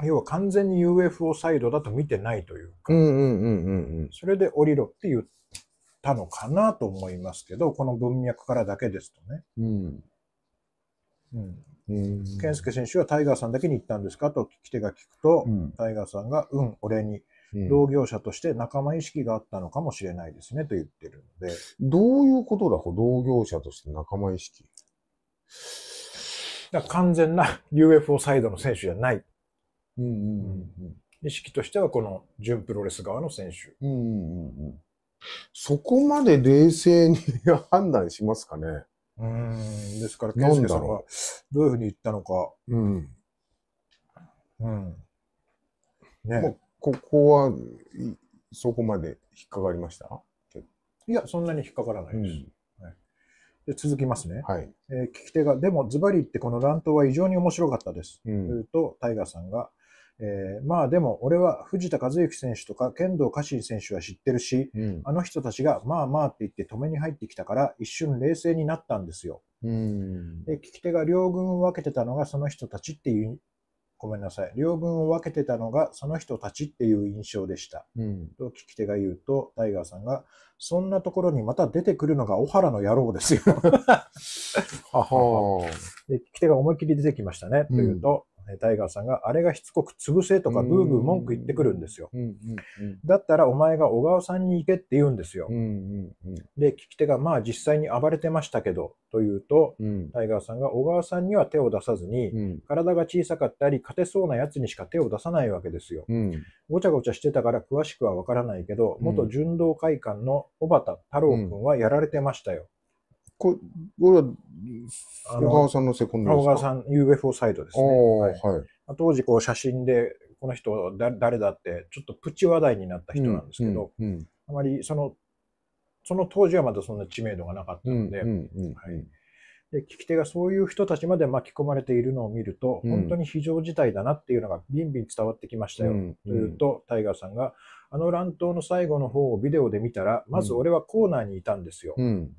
要は完全に UFO サイドだと見てないというか、それで降りろって言ったのかなと思いますけど、この文脈からだけですとね。うんうん、健介選手はタイガーさんだけに行ったんですかと聞き手が聞くと、うん、タイガーさんが、うん、俺に、同業者として仲間意識があったのかもしれないですねと言ってるので。どういうことだ同業者として仲間意識。だ完全な UFO サイドの選手じゃない。うんうんうんうん、意識としてはこの準プロレス側の選手。うんうんうん、そこまで冷静に判断しますかね。うん、ですから、圭介さんがどういうふうに言ったのか。うん。うん。ね。ここは、そこまで引っかかりましたいや、そんなに引っかからないです。うん、で続きますね、はいえー、聞き手が、でもズバリ言ってこの乱闘は異常に面白かったです。うん、と、タイガーさんが、えー、まあでも俺は藤田和幸選手とか剣道家臣選手は知ってるし、うん、あの人たちがまあまあって言って止めに入ってきたから一瞬冷静になったんですよ。うん、で聞き手が両軍を分けてたのがその人たちっていうごめんなさい両軍を分けてたのがその人たちっていう印象でした、うん、と聞き手が言うとタイガーさんがそんなところにまた出てくるのが小原の野郎ですよ [laughs] ははで聞き手が思いっきり出てきましたね、というと、タイガーさんが、あれがしつこく潰せとか、ブーブー文句言ってくるんですよ。だったらお前が小川さんに行けって言うんですよ。で、聞き手が、まあ実際に暴れてましたけど、というと、うん、タイガーさんが小川さんには手を出さずに、うん、体が小さかったり、勝てそうなやつにしか手を出さないわけですよ。うん、ごちゃごちゃしてたから詳しくはわからないけど、元純道会館の小畑太郎君はやられてましたよ。ここれは、小川さんのセコンドですか小川さん、UFO サイドですね。はい、はい、当時、こう、写真で、この人だ、誰だって、ちょっとプチ話題になった人なんですけど、うんうんうん、あまり、その、その当時はまだそんな知名度がなかったので、うんはい。で、聞き手がそういう人たちまで巻き込まれているのを見ると、うん、本当に非常事態だなっていうのがビンビン伝わってきましたよ、うん、というと、タイガーさんが、あの乱闘の最後の方をビデオで見たら、まず俺はコーナーにいたんですよ。うん、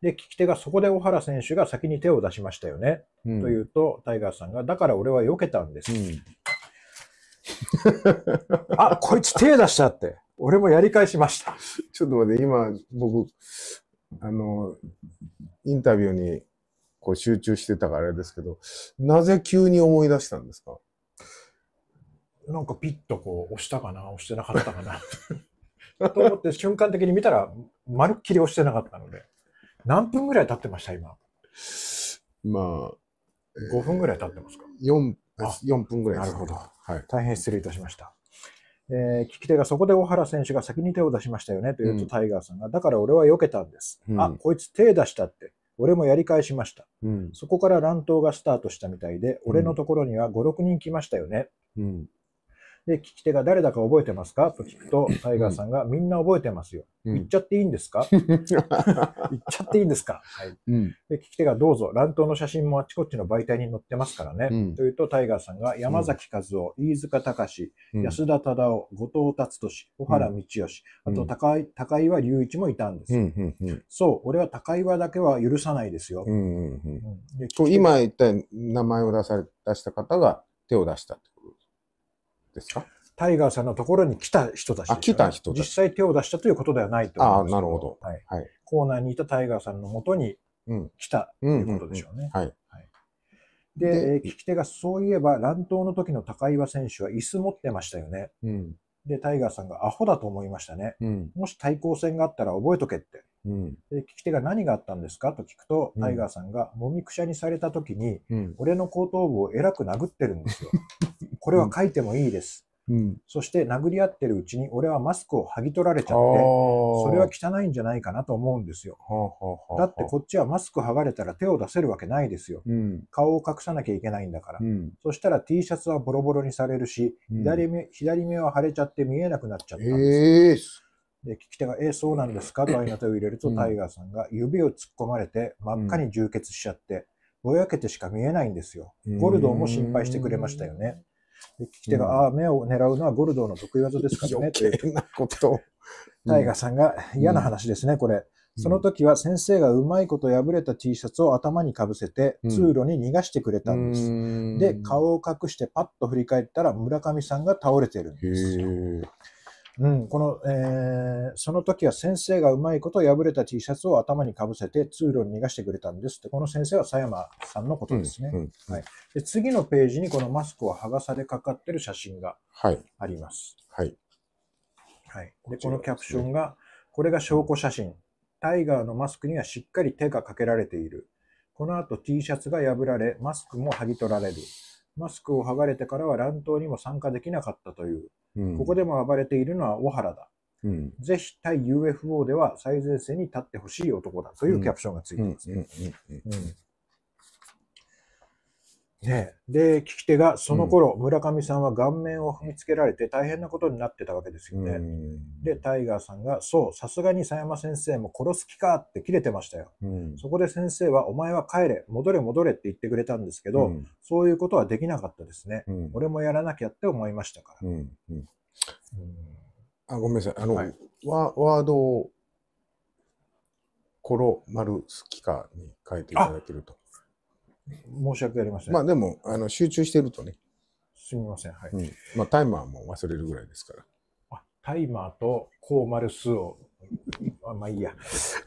で、聞き手がそこで小原選手が先に手を出しましたよね。うん、というと、タイガースさんが、だから俺は避けたんです。うん、[laughs] あ、こいつ手出したって。俺もやり返しました。ちょっと待って、今、僕、あの、インタビューにこう集中してたからあれですけど、なぜ急に思い出したんですかなんかピッとこう押したかな、押してなかったかな。[laughs] と思って瞬間的に見たら、まるっきり押してなかったので。何分ぐらい経ってました、今。まあ、えー、5分ぐらい経ってますか ?4、4分ぐらいです、ね、なるほど、はい。大変失礼いたしました。えー、聞き手がそこで小原選手が先に手を出しましたよねと言うと、タイガーさんが、うん、だから俺は避けたんです。うん、あ、こいつ手出したって。俺もやり返しました、うん、そこから乱闘がスタートしたみたいで、俺のところには5、6人来ましたよね。うん、で、聞き手が誰だか覚えてますかと聞くと、タイガーさんがみんな覚えてますよ。うん、言っちゃっていいんですか言 [laughs] っちゃっていいんですかはい、うん。で、聞き手がどうぞ、乱闘の写真もあちこちの媒体に載ってますからね。うん、というと、タイガーさんが山崎和夫、飯塚隆、安田忠夫、後藤達俊、小原道義、あと高井、高岩隆一もいたんですそう、俺は高岩だけは許さないですよ。今言った名前を出され出した方が手を出したってですかタイガーさんのところに来た人たち、ね、あ、来た人実際手を出したということではないと思いますあなるほど、はい。はい。コーナーにいたタイガーさんのもとに来た、うん、ということでしょうね。はい。で、聞き手がそういえば乱闘の時の高岩選手は椅子持ってましたよね。うん、で、タイガーさんがアホだと思いましたね、うん、もし対抗戦があったら覚えとけって。うん、で聞き手が何があったんですかと聞くと、タイガーさんがもみくしゃにされた時に、俺の後頭部をえらく殴ってるんですよ。[laughs] これは書いてもいいです。うん、そして殴り合ってるうちに俺はマスクを剥ぎ取られちゃってそれは汚いんじゃないかなと思うんですよ、だってこっちはマスク剥がれたら手を出せるわけないですよ、うん、顔を隠さなきゃいけないんだから、うん、そしたら T シャツはボロボロにされるし、左目左目は腫れちゃって見えなくなっちゃったんです、えーで、聞き手が、えそうなんですか [laughs] と合いの手を入れると、タイガーさんが指を突っ込まれて、真っ赤に充血しちゃって、ぼやけてしか見えないんですよ。ゴルドーも心配してくれましたよね。で聞き手が、ああ、目を狙うのはゴルドーの得意技ですからね。といなことタイガーさんが、嫌な話ですね、これ。その時は先生がうまいこと破れた T シャツを頭にかぶせて通路に逃がしてくれたんです。うん、で、顔を隠してパッと振り返ったら村上さんが倒れてるんですよ。うん、この、えー、その時は先生がうまいこと破れた T シャツを頭にかぶせて通路に逃がしてくれたんですって、この先生は佐山さんのことですね。はい、で次のページにこのマスクを剥がされかかってる写真があります。はい。はい、で、このキャプションが、これが証拠写真。タイガーのマスクにはしっかり手がかけられている。この後 T シャツが破られ、マスクも剥ぎ取られる。マスクを剥がれてからは乱闘にも参加できなかったという、うん、ここでも暴れているのは小原だ。うん、ぜひ対 UFO では最前線に立ってほしい男だというキャプションがついてます。ね、で、聞き手が、その頃、うん、村上さんは顔面を踏みつけられて大変なことになってたわけですよね。で、タイガーさんが、そう、さすがに佐山先生も殺す気かって切れてましたよ。うん、そこで先生は、お前は帰れ、戻れ戻れって言ってくれたんですけど、そういうことはできなかったですね。俺もやらなきゃって思いましたから。あごめんなさい、あの、はい、ワワードを、コまる好きか」に変えていただけると。申し訳ありません。まあでも、あの集中してるとね、すみません。はい。うんまあ、タイマーも忘れるぐらいですから。あタイマーとコーマルスを。あまあいいや。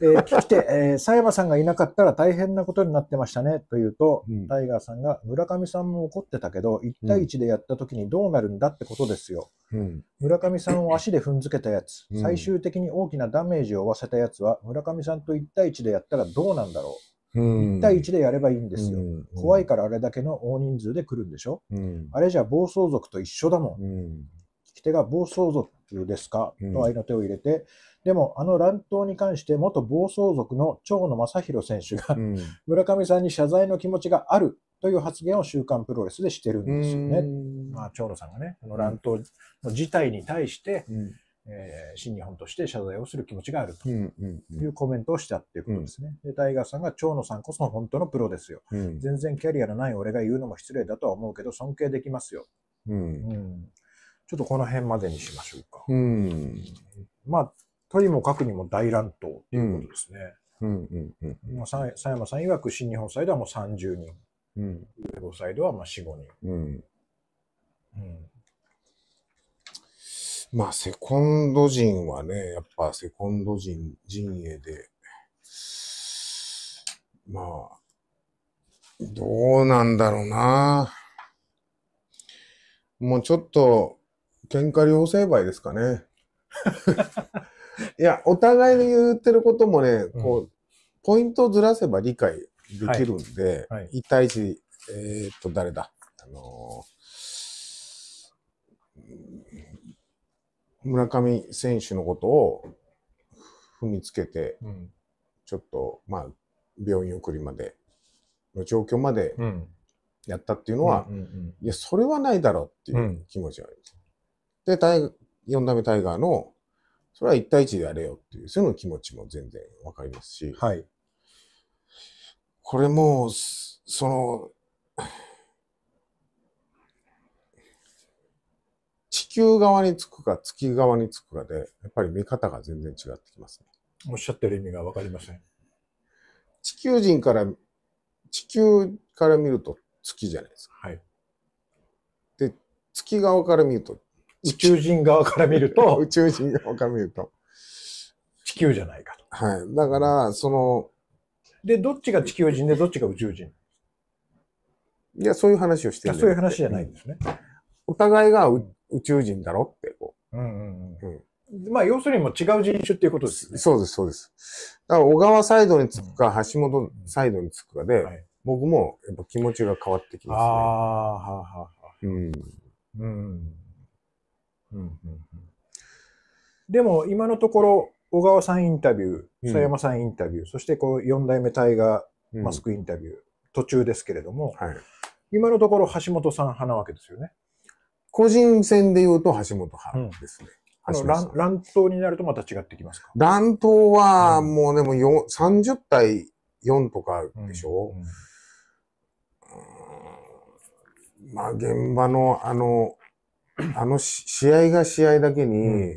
えー、聞きて、えー、佐山さんがいなかったら大変なことになってましたねというと、うんタイガーさんが村上さんも怒ってたけど、1対1でやったときにどうなるんだってことですよ。うん、村上さんを足で踏んづけたやつう、ん最終的に大きなダメージを負わせたやつは、村上さんと1対1でやったらどうなんだろう。1対1でやればいいんですよ、うん、怖いからあれだけの大人数で来るんでしょ、うん、あれじゃ暴走族と一緒だもん、うん、聞き手が暴走族ですか、と愛の手を入れてでもあの乱闘に関して元暴走族の長野正弘選手が、[laughs] 村上さんに謝罪の気持ちがあるという発言を週刊プロレスでしてるんですよね、まあ、長野さんがねの乱闘の事態に対して、えー、新日本として謝罪をする気持ちがあるというコメントをしたっていうことですね。うん、で、タイガーさんが、蝶野さんこそ本当のプロですよ、うん、全然キャリアのない俺が言うのも失礼だとは思うけど、尊敬できますよ。うん、うん、ちょっとこの辺までにしましょうか。うん、まあ、とにもかくにも大乱闘ということですね。うんうんうんまあ、佐山さん曰く新日本サイドはもう30人、うん、ウェブサイドはまあ4、5人。うんうんまあ、セコンド陣はね、やっぱセコンド陣、陣営で、まあ、どうなんだろうな。もうちょっと、喧嘩両成敗ですかね。[laughs] いや、お互いの言ってることもね、こう、うん、ポイントをずらせば理解できるんで、はいはい、1対1、えー、っと、誰だあのー、村上選手のことを踏みつけて、うん、ちょっと、まあ、病院送りまでの状況までやったっていうのは、うんうんうんうん、いや、それはないだろうっていう気持ちはあります。で、タイ4代目タイガーの、それは1対1でやれよっていう、そういうの気持ちも全然わかりますし、はい、これもその、球側につくか月側につくかで、やっぱり見方が全然違ってきますね。おっしゃってる意味が分かりません。地球人から、地球から見ると月じゃないですか。はい。で、月側から見ると、宇宙人側から見ると、[laughs] 宇宙人側から見ると、地球じゃないかと。はい。だから、その、で、どっちが地球人で、どっちが宇宙人いや、そういう話をしてるそういう話じゃないんですね。お互いが宇宙人だろってこう。うんうんうん。うん、まあ、要するにも違う人種っていうことですね。そうです、そうです。だから、小川サイドにつくか、橋本サイドにつくかで、うんはい、僕もやっぱ気持ちが変わってきますね。ああ、はあ、ははあ、うん。うん。うん。でも、今のところ、小川さんインタビュー、佐山さんインタビュー、うん、そしてこう4代目タイガーマスクインタビュー、うん、途中ですけれども、はい、今のところ橋本さん派なわけですよね。個人戦で言うと橋本派ですね。うん、乱乱闘になるとまた違ってきますか乱闘はもうでもよ30対4とかでしょ、うんうん、まあ現場のあの、あの試合が試合だけに、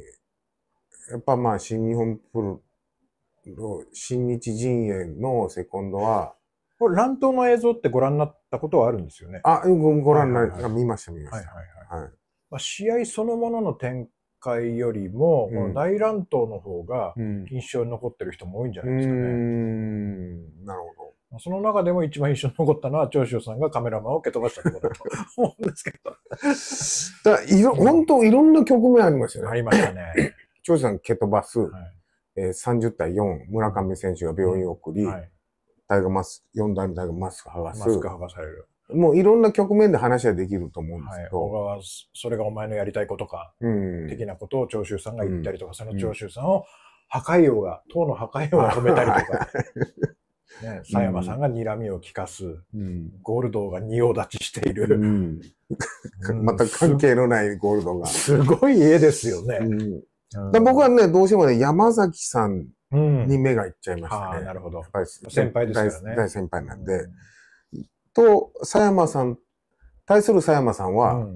やっぱまあ新日本プロ、新日陣営のセコンドは、これ乱闘の映像ってご覧になったことはあるんですよねあ、ご覧になり、はいはい、見ました見ました。はいはいはいまあ、試合そのものの展開よりも、うん、大乱闘の方が印象に残ってる人も多いんじゃないですかね。うんなるほど。その中でも一番印象に残ったのは長州さんがカメラマンを蹴飛ばしたところだと思うんですけど。[laughs] だいろ、本当いろんな局面ありますよね。ありましたね。[clears throat] 長州さん蹴飛ばす、はいえー、30対4、村上選手が病院送り、うんはい、タイガーマス、4代目タイガーマスク剥がす。マスク剥がされる。もういろんな局面で話はできると思うんですけど。はい、それがお前のやりたいことか、的なことを長州さんが言ったりとか、うん、その長州さんを破壊王が、党の破壊王が止めたりとか。ね、佐山さんが睨みを利かす、うん、ゴールドが仁王立ちしている、うん、また関係のないゴールドが。すごい家ですよね。うん、僕はね、どうしてもね、山崎さんに目がいっちゃいましたね。なるほど。先輩ですよね。大先輩なんで。と佐山さん、対する佐山さんは、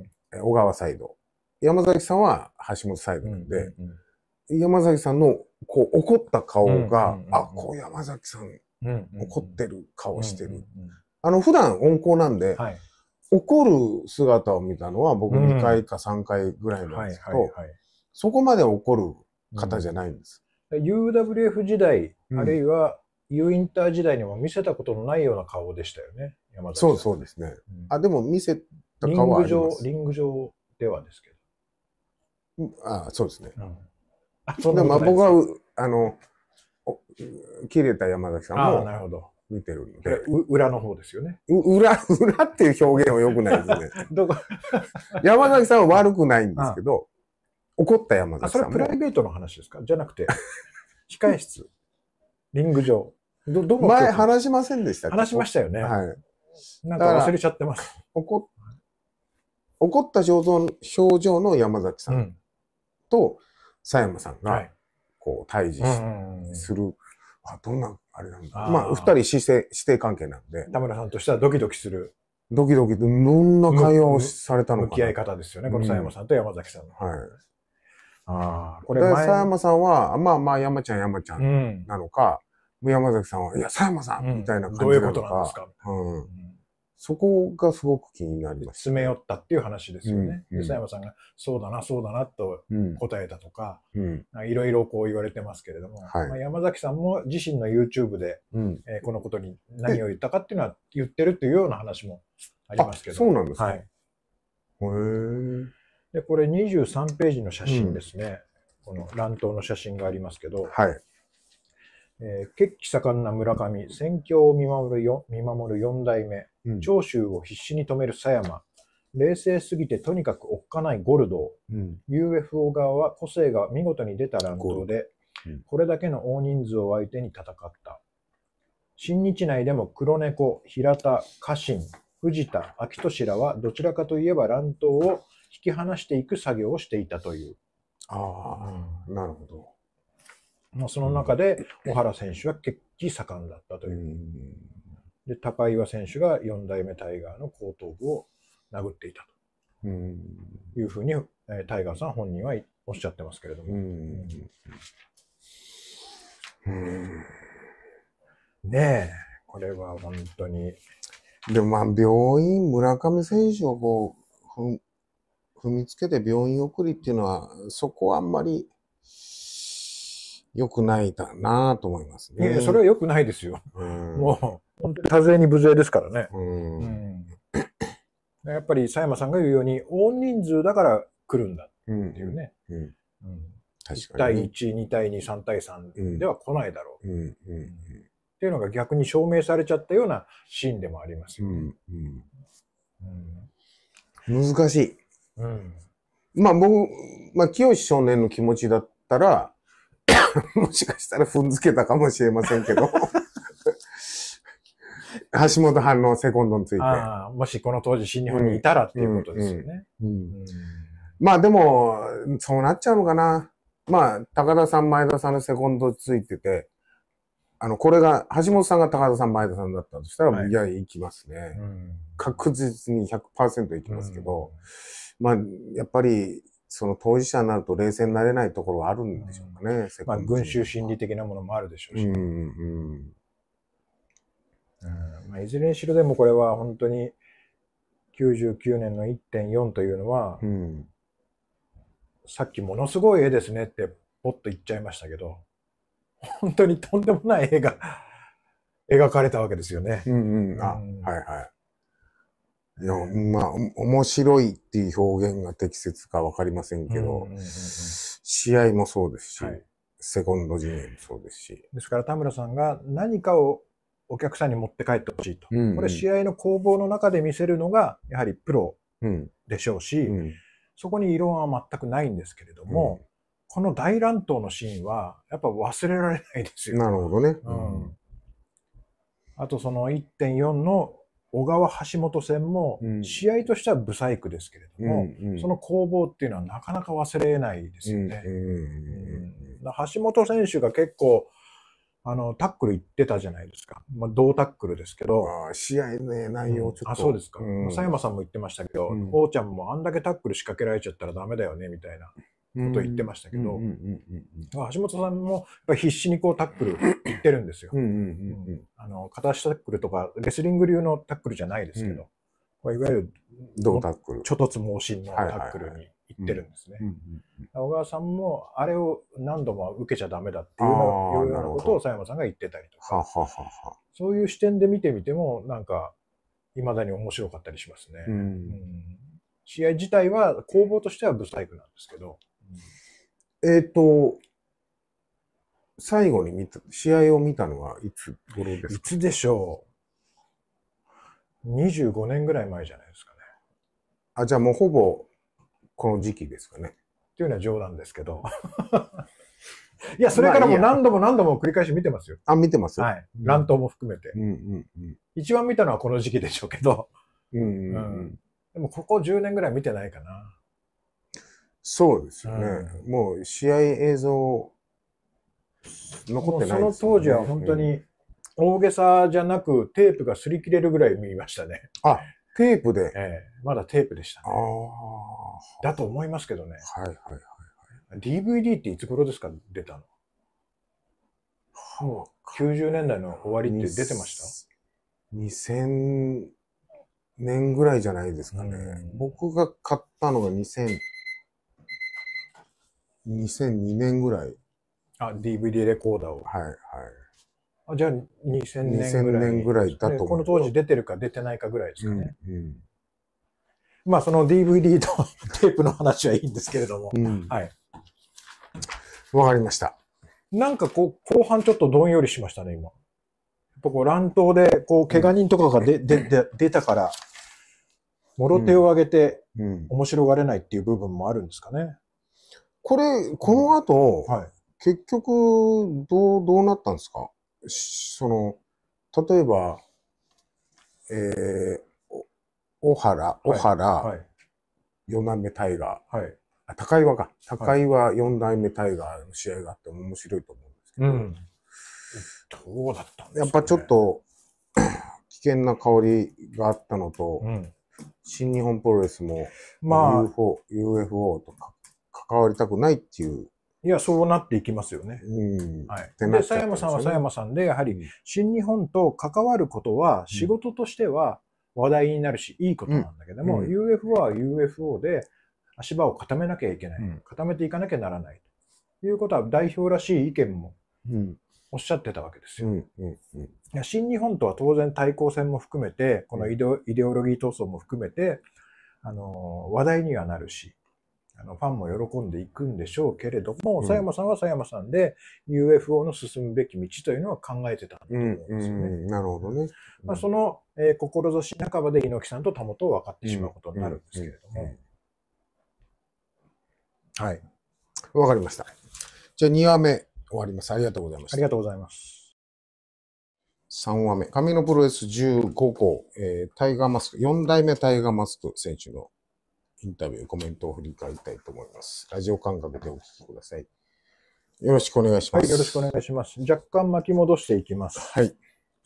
小川サイド、うん、山崎さんは橋本サイドなんで、うんうんうん、山崎さんのこう怒った顔が、うんうんうんうん、あ、こう山崎さん、怒ってる顔してる。うんうんうん、あの、普段温厚なんで、はい、怒る姿を見たのは僕2回か3回ぐらいなんですけど、そこまで怒る方じゃないんです。UWF 時代、あるいは U インター時代にも見せたことのないような顔でしたよね。山崎さん。そうそうですね。うん、あ、でも見せたかはありますリング上、リング上ではですけど。ああそうですね。うん、あそまあ僕は、あの、切れた山崎さんも。あなるほど。見てるんで。裏の方ですよね。裏、裏っていう表現は良くないですね。[laughs] どこ [laughs] 山崎さんは悪くないんですけど、ああ怒った山崎さんそれプライベートの話ですかじゃなくて、控え [laughs] 室、リング上。ど、ど前話しませんでした話しましたよね。はい。なんか忘れちゃってます。怒怒った表情表情の山崎さんと佐山さんが、こう、対峙する。あ、どんな、あれなんだ。まあ、二人姿勢、師弟関係なんで。田村さんとしてはドキドキする。ドキドキどんな会話をされたのか向き合い方ですよね。この佐山さんと山崎さんの。はい。ああ、これ佐山さんは、まあまあ山ちゃん山ちゃんなのか、山崎さんは、いや、佐山さんみたいな感じどういうことなんですかうん。そこがすごく気になります。詰め寄ったっていう話ですよね。うんうん、佐山さんが、そうだな、そうだなと答えたとか、いろいろこう言われてますけれども、はい、まあ、山崎さんも自身の YouTube で、うん、えー、このことに何を言ったかっていうのは言ってるっていうような話もありますけど。そうなんですか、はい、へで、これ23ページの写真ですね。うん、この乱闘の写真がありますけど、はい、えー、血気盛んな村上、戦況を見守るよ見守る4代目、うん、長州を必死に止める佐山、冷静すぎてとにかくおっかないゴルドー、うん、UFO 側は個性が見事に出た乱闘で、うん、これだけの大人数を相手に戦った。新日内でも黒猫、平田、家臣、藤田、秋俊らはどちらかといえば乱闘を引き離していく作業をしていたという。ああ、なるほど。まあ、その中で小原選手は決起盛んだったという。で高岩選手が4代目タイガーの後頭部を殴っていたというふうに、えー、タイガーさん本人はおっしゃってますけれども。ねえこれは本当に。でもまあ病院村上選手をこう踏みつけて病院送りっていうのはそこはあんまり。良くないだなと思いますね。いや、それは良くないですよ。うん、もう、本当に多勢に無勢ですからね。うん、うん、やっぱり佐山さんが言うように、大人数だから来るんだっていうね。うん、うん1対1、2対2、3対3では来ないだろう。うんうんっていうのが逆に証明されちゃったようなシーンでもありますよ、ねうんうん。難しい。うん、まあ僕、まあ、清少年の気持ちだったら、[laughs] もしかしたら踏んづけたかもしれませんけど。[laughs] 橋本反応セコンドについて。もしこの当時新日本にいたらっていうことですよね。まあでも、そうなっちゃうのかな。まあ、高田さん、前田さんのセコンドついてて、あの、これが、橋本さんが高田さん、前田さんだったとしたら、はい、いや、行きますね。うん、確実に100%行きますけど、うん、まあ、やっぱり、その当事者になると冷静になれないところはあるんでしょうかね。うん、まあ、群衆心理的なものもあるでしょうし。うんうんうんまあ、いずれにしろでもこれは本当に99年の1.4というのは、うん、さっきものすごい絵ですねってポッと言っちゃいましたけど、本当にとんでもない絵が描かれたわけですよね。うんうん。あ、うん、はいはい。いや、まあ、面白いっていう表現が適切かわかりませんけど、試合もそうですし、はい、セコンド陣営もそうですし。ですから田村さんが何かをお客さんに持って帰ってほしいと、うんうん。これ試合の攻防の中で見せるのが、やはりプロでしょうし、うんうん、そこに異論は全くないんですけれども、うん、この大乱闘のシーンは、やっぱ忘れられないですよ。なるほどね。うん、あとその1.4の小川橋本戦も、試合としてはブサイクですけれども、うんうん、その攻防っていうのはなかなか忘れないですよね。橋本選手が結構、あの、タックル行ってたじゃないですか。まあ、同タックルですけど。試合ね、内容ちょっと。あ、そうですか。佐、うん、山さんも言ってましたけど、こうん、ちゃんもあんだけタックル仕掛けられちゃったらだめだよね、みたいな。ことを言ってましたけど、橋本さんもやっぱ必死にこうタックルいってるんですよ。あの、片足タックルとか、レスリング流のタックルじゃないですけど、うん、いわゆる、どタックル。ちょとつ猛進のタックルに行ってるんですね。小川さんも、あれを何度も受けちゃダメだっていうようなことを佐山さんが言ってたりとか、はははそういう視点で見てみても、なんか、いまだに面白かったりしますね。うん、試合自体は、攻防としては不細工なんですけど、えっ、ー、と、最後に見た、試合を見たのはいつ頃ですかいつでしょう。25年ぐらい前じゃないですかね。あ、じゃあもうほぼこの時期ですかね。っていうのは冗談ですけど。[laughs] いや、それからもう何度も何度も繰り返し見てますよ。あ、見てますはい。乱闘も含めて、うんうんうん。一番見たのはこの時期でしょうけど。うんうんうん、うん、でもここ10年ぐらい見てないかな。そうですよね。うん、もう試合映像、残ってない、ね、その当時は本当に大げさじゃなく、テープが擦り切れるぐらい見ましたね。あ、テープで、ええ、まだテープでしたね。だと思いますけどね。はいはいはい、はい。DVD っていつ頃ですか出たの90年代の終わりって出てました2000年ぐらいじゃないですかね。うん、僕が買ったのが2000 2002年ぐらい。あ、DVD レコーダーを。はい、はい。あじゃあ2000年ぐらい。2000年ぐらいだと思う。この当時出てるか出てないかぐらいですかね。うん、うんまあその DVD と [laughs] テープの話はいいんですけれども。うん、はい。わかりました。なんかこう、後半ちょっとどんよりしましたね、今。やっぱこう乱闘で、こう、怪我人とかがで、で、で、出たから、もろ手を挙げて、面白がれないっていう部分もあるんですかね。これ、この後、はい、結局、どう、どうなったんですかその、例えば、えー、小原、小原、はい、4代目タイガー、はい、高岩か。高岩4代目タイガーの試合があって面白いと思うんですけど、うん、どうだったんですか、ね、やっぱちょっと、[clears throat] 危険な香りがあったのと、うん、新日本プロレスも UFO,、まあ、UFO と関わりたくないっていういや、そうなっていきますよね。うん。はい。で、佐山さんは佐山さんで、やはり、新日本と関わることは、仕事としては話題になるし、いいことなんだけども、UFO は UFO で、足場を固めなきゃいけない。固めていかなきゃならない。ということは、代表らしい意見も、おっしゃってたわけですよ。新日本とは当然対抗戦も含めて、このイデオロギー闘争も含めて、あの、話題にはなるし、あのファンも喜んでいくんでしょうけれども、佐、うん、山さんは佐山さんで UFO の進むべき道というのは考えてたんだと思うんですよね。うんうん、なるほどね。まあ、その、えー、志半ばで猪木さんと田本を分かってしまうことになるんですけれども。はい。わかりました。じゃあ2話目終わります。ありがとうございました。ありがとうございます。3話目。上野プロレス15校、えー、タイガーマスク、4代目タイガーマスク選手のインタビュー、コメントを振り返りたいと思います。ラジオ感覚でお聞きください。よろしくお願いします。はい、よろしくお願いします。若干巻き戻していきます。はい。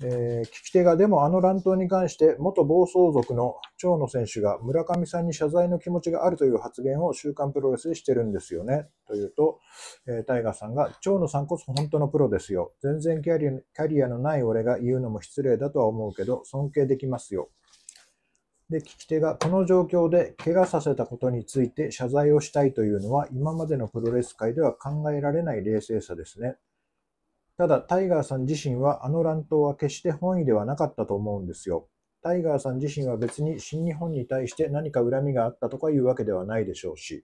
えー、聞き手が、でもあの乱闘に関して、元暴走族の長野選手が村上さんに謝罪の気持ちがあるという発言を週刊プロレスでしてるんですよね。というと、えー、タイガーさんが、長野さんこそ本当のプロですよ。全然キャリアのない俺が言うのも失礼だとは思うけど、尊敬できますよ。で、聞き手がこの状況で怪我させたことについて謝罪をしたいというのは今までのプロレス界では考えられない冷静さですね。ただ、タイガーさん自身はあの乱闘は決して本意ではなかったと思うんですよ。タイガーさん自身は別に新日本に対して何か恨みがあったとかいうわけではないでしょうし、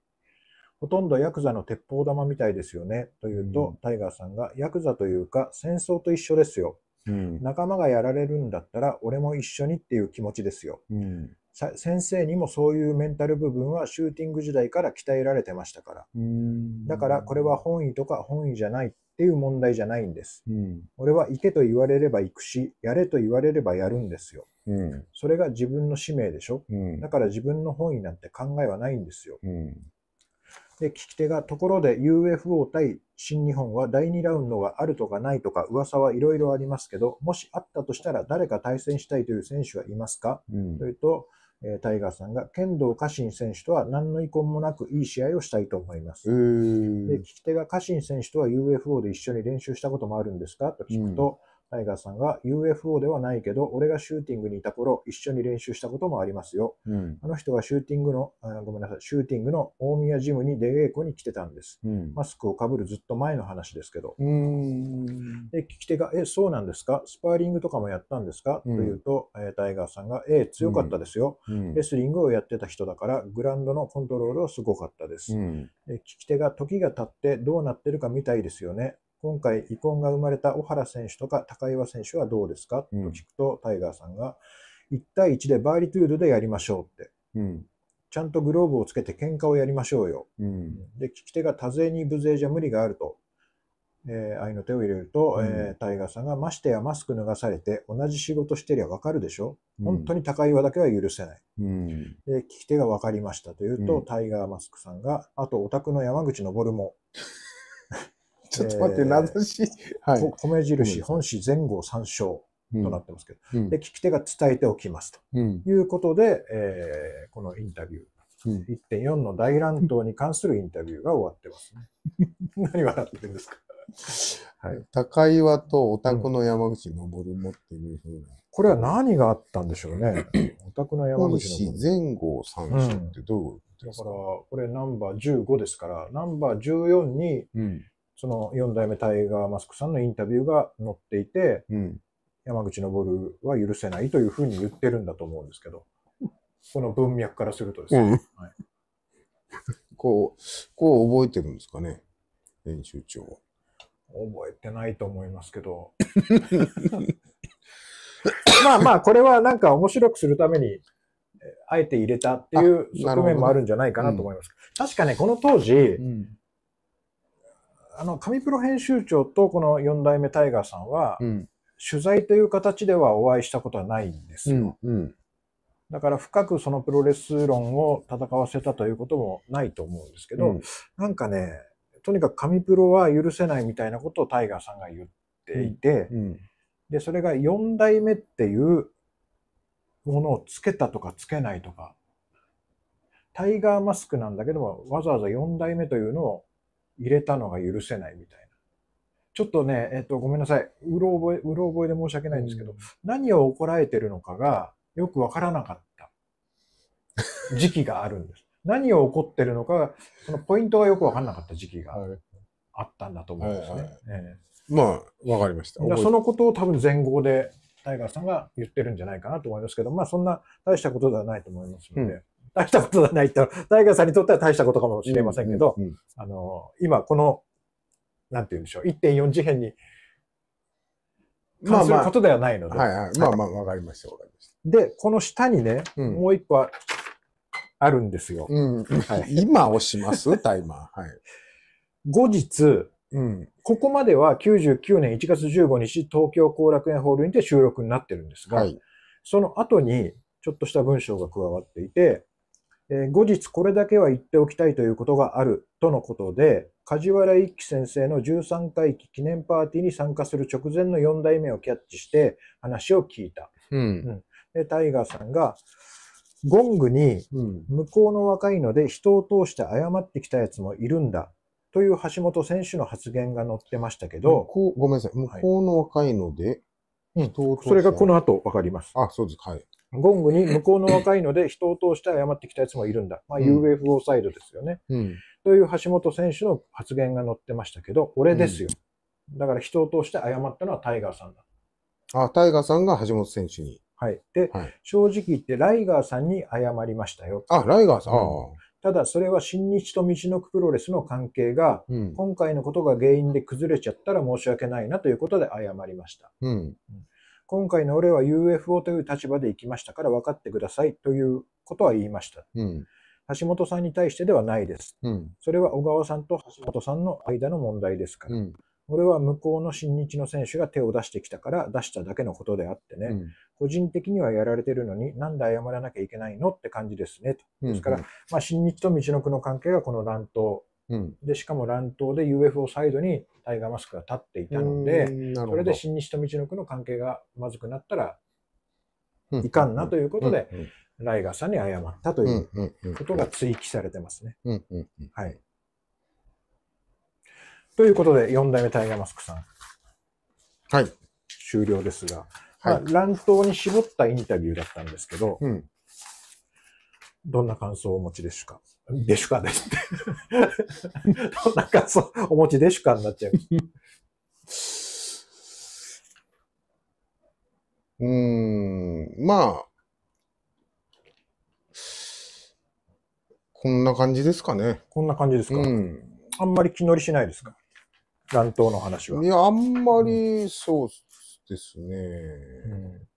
ほとんどヤクザの鉄砲玉みたいですよね、というと、うん、タイガーさんがヤクザというか戦争と一緒ですよ。うん、仲間がやられるんだったら俺も一緒にっていう気持ちですよ、うん、先生にもそういうメンタル部分はシューティング時代から鍛えられてましたから。だからこれは本意とか本意じゃないっていう問題じゃないんです。うん、俺は行けと言われれば行くし、やれと言われればやるんですよ。うん、それが自分の使命でしょ、うん、だから自分の本意なんて考えはないんですよ。で、聞き手が、ところで UFO 対新日本は第2ラウンドがあるとかないとか噂はいろいろありますけど、もしあったとしたら誰か対戦したいという選手はいますか、というと、えタイガーさんが、剣道家臣選手とは何の遺恨もなくいい試合をしたいと思います。で聞き手が家臣選手とは UFO で一緒に練習したこともあるんですかと聞くと、タイガーさんが UFO ではないけど、俺がシューティングにいた頃、一緒に練習したこともありますよ。うん、あの人がシューティングのあ、ごめんなさい、シューティングの大宮ジムに出稽古に来てたんです。うん、マスクをかぶるずっと前の話ですけど。で、聞き手が、え、そうなんですかスパーリングとかもやったんですか、うん、というと、えタイガーさんが、え強かったですよ、レスリングをやってた人だから、グランドのコントロールはすごかったです。え聞き手が、時が経ってどうなってるか見たいですよね。今回、遺恨が生まれた小原選手とか高岩選手はどうですか、と聞くと、タイガーさんが、1対1でバーリトゥードでやりましょうって。うん、ちゃんとグローブをつけて喧嘩をやりましょうよ。うん、で、聞き手が多勢に無勢じゃ無理があると。えー、愛の手を入れると、うん、えー、タイガーさんがましてやマスク脱がされて同じ仕事してりゃわかるでしょ、うん、本当に高岩だけは許せない、うん、で聞き手が分かりましたというと、タイガーマスクさんがあとお宅の山口昇も [laughs] ちょっと待って、名指し。はい。米印、本誌前後参照となってますけど、うん、で、聞き手が伝えておきますと、うん、いうことで、えー、このインタビュー、うん、1.4の大乱闘に関するインタビューが終わってますね。[laughs] 何笑ってるんですかはい、高岩とオタクの山口登もっていうふうな、これは何があったんでしょうね。オタクの山口登。前後三照ってどういうことですか、だから、これナンバー15ですから、ナンバー14に、うん、その4代目タイガー・マスクさんのインタビューが載っていて、うん、山口昇は許せないというふうに言ってるんだと思うんですけど、この文脈からするとですね。うんはい、[laughs] こう、こう覚えてるんですかね、編集長は。覚えてないと思いますけど。[laughs] まあまあ、これはなんか面白くするために、あえて入れたっていう側面もあるんじゃないかなと思います。うん、確かね、この当時、うんあの上プロ編集長とこの4代目タイガーさんは、うん、取材という形ではお会いしたことはないんですよ。うんうん、だから深くそのプロレス論を戦わせたということもないと思うんですけど、うん、なんかね、とにかく紙プロは許せないみたいなことをタイガーさんが言っていて、うんうん、で、それが4代目っていうものをつけたとかつけないとか、タイガーマスクなんだけども、わざわざ4代目というのを入れたのが許せないみたいな。ちょっとね、えっと、ごめんなさい。うろ覚え、うろ覚えで申し訳ないんですけど、うん、何を怒られてるのかがよくわからなかった時期があるんです。何を怒ってるのか、そのポイントがよくわからなかった時期があったんだと思うんですね。はいはいえー、まあ、わかりました。そのことを多分前後でタイガーさんが言ってるんじゃないかなと思いますけど、まあそんな大したことではないと思いますので、うん大したことがない大河さんにとっては大したことかもしれませんけど、あの、今この、なんて言うんでしょう、1.4次編に、関することではないので。まあまあ、はいはい、まあまあ、わかりました、わかりました。で、この下にね、うん、もう一個あるんですよ。うんはい、今押します [laughs] タイマー。はい。後日、うん、ここまでは99年1月15日、東京後楽園ホールにて収録になってるんですが、はい、その後にちょっとした文章が加わっていて、え後日これだけは言っておきたいということがあるとのことで、梶原一騎先生の13回忌記念パーティーに参加する直前の4代目をキャッチして話を聞いた。うん、うん、でタイガーさんが、ゴングに向こうの若いので人を通して謝ってきたやつもいるんだという橋本選手の発言が載ってましたけど。ごめんなさい。向こうの若いので人を通して、はい、それがこの後わかります。あ、そうです。はい。ゴングに向こうの若いので人を通して謝ってきたやつもいるんだ。まあ、UFO サイドですよね、うん。という橋本選手の発言が載ってましたけど、俺ですよ。うん、だから人を通して謝ったのはタイガーさんだ。あ、タイガーさんが橋本選手に。はい。で、はい、正直言ってライガーさんに謝りましたよ。あ、ライガーさん。ただそれは新日と道のくプロレスの関係が、今回のことが原因で崩れちゃったら申し訳ないなということで謝りました。うん今回の俺は UFO という立場で行きましたから分かってくださいということは言いました。うん、橋本さんに対してではないです、うん。それは小川さんと橋本さんの間の問題ですから。うん俺は向こうの新日の選手が手を出してきたから出しただけのことであってね、うん、個人的にはやられてるのに、なんで謝らなきゃいけないのって感じですね。とですから、うんうん、まあ、新日と道の区の関係がこの乱闘うん、でしかも乱闘で UFO サイドにタイガー・マスクが立っていたのでそれで新日と道の区の関係がまずくなったらいかんなということで、ライガーさんに謝ったということが追記されてますね。はい、ということで4代目タイガー・マスクさん、はい、終了ですが、はい、まあ、乱闘に絞ったインタビューだったんですけど、うん、どんな感想をお持ちですかデシュカですってなんかそう、お餅デシュカになっちゃう。うーん、まあ、こんな感じですかね。こんな感じですか。うん、あんまり気乗りしないですか乱闘の話は。いや、あんまりそうですね。うん、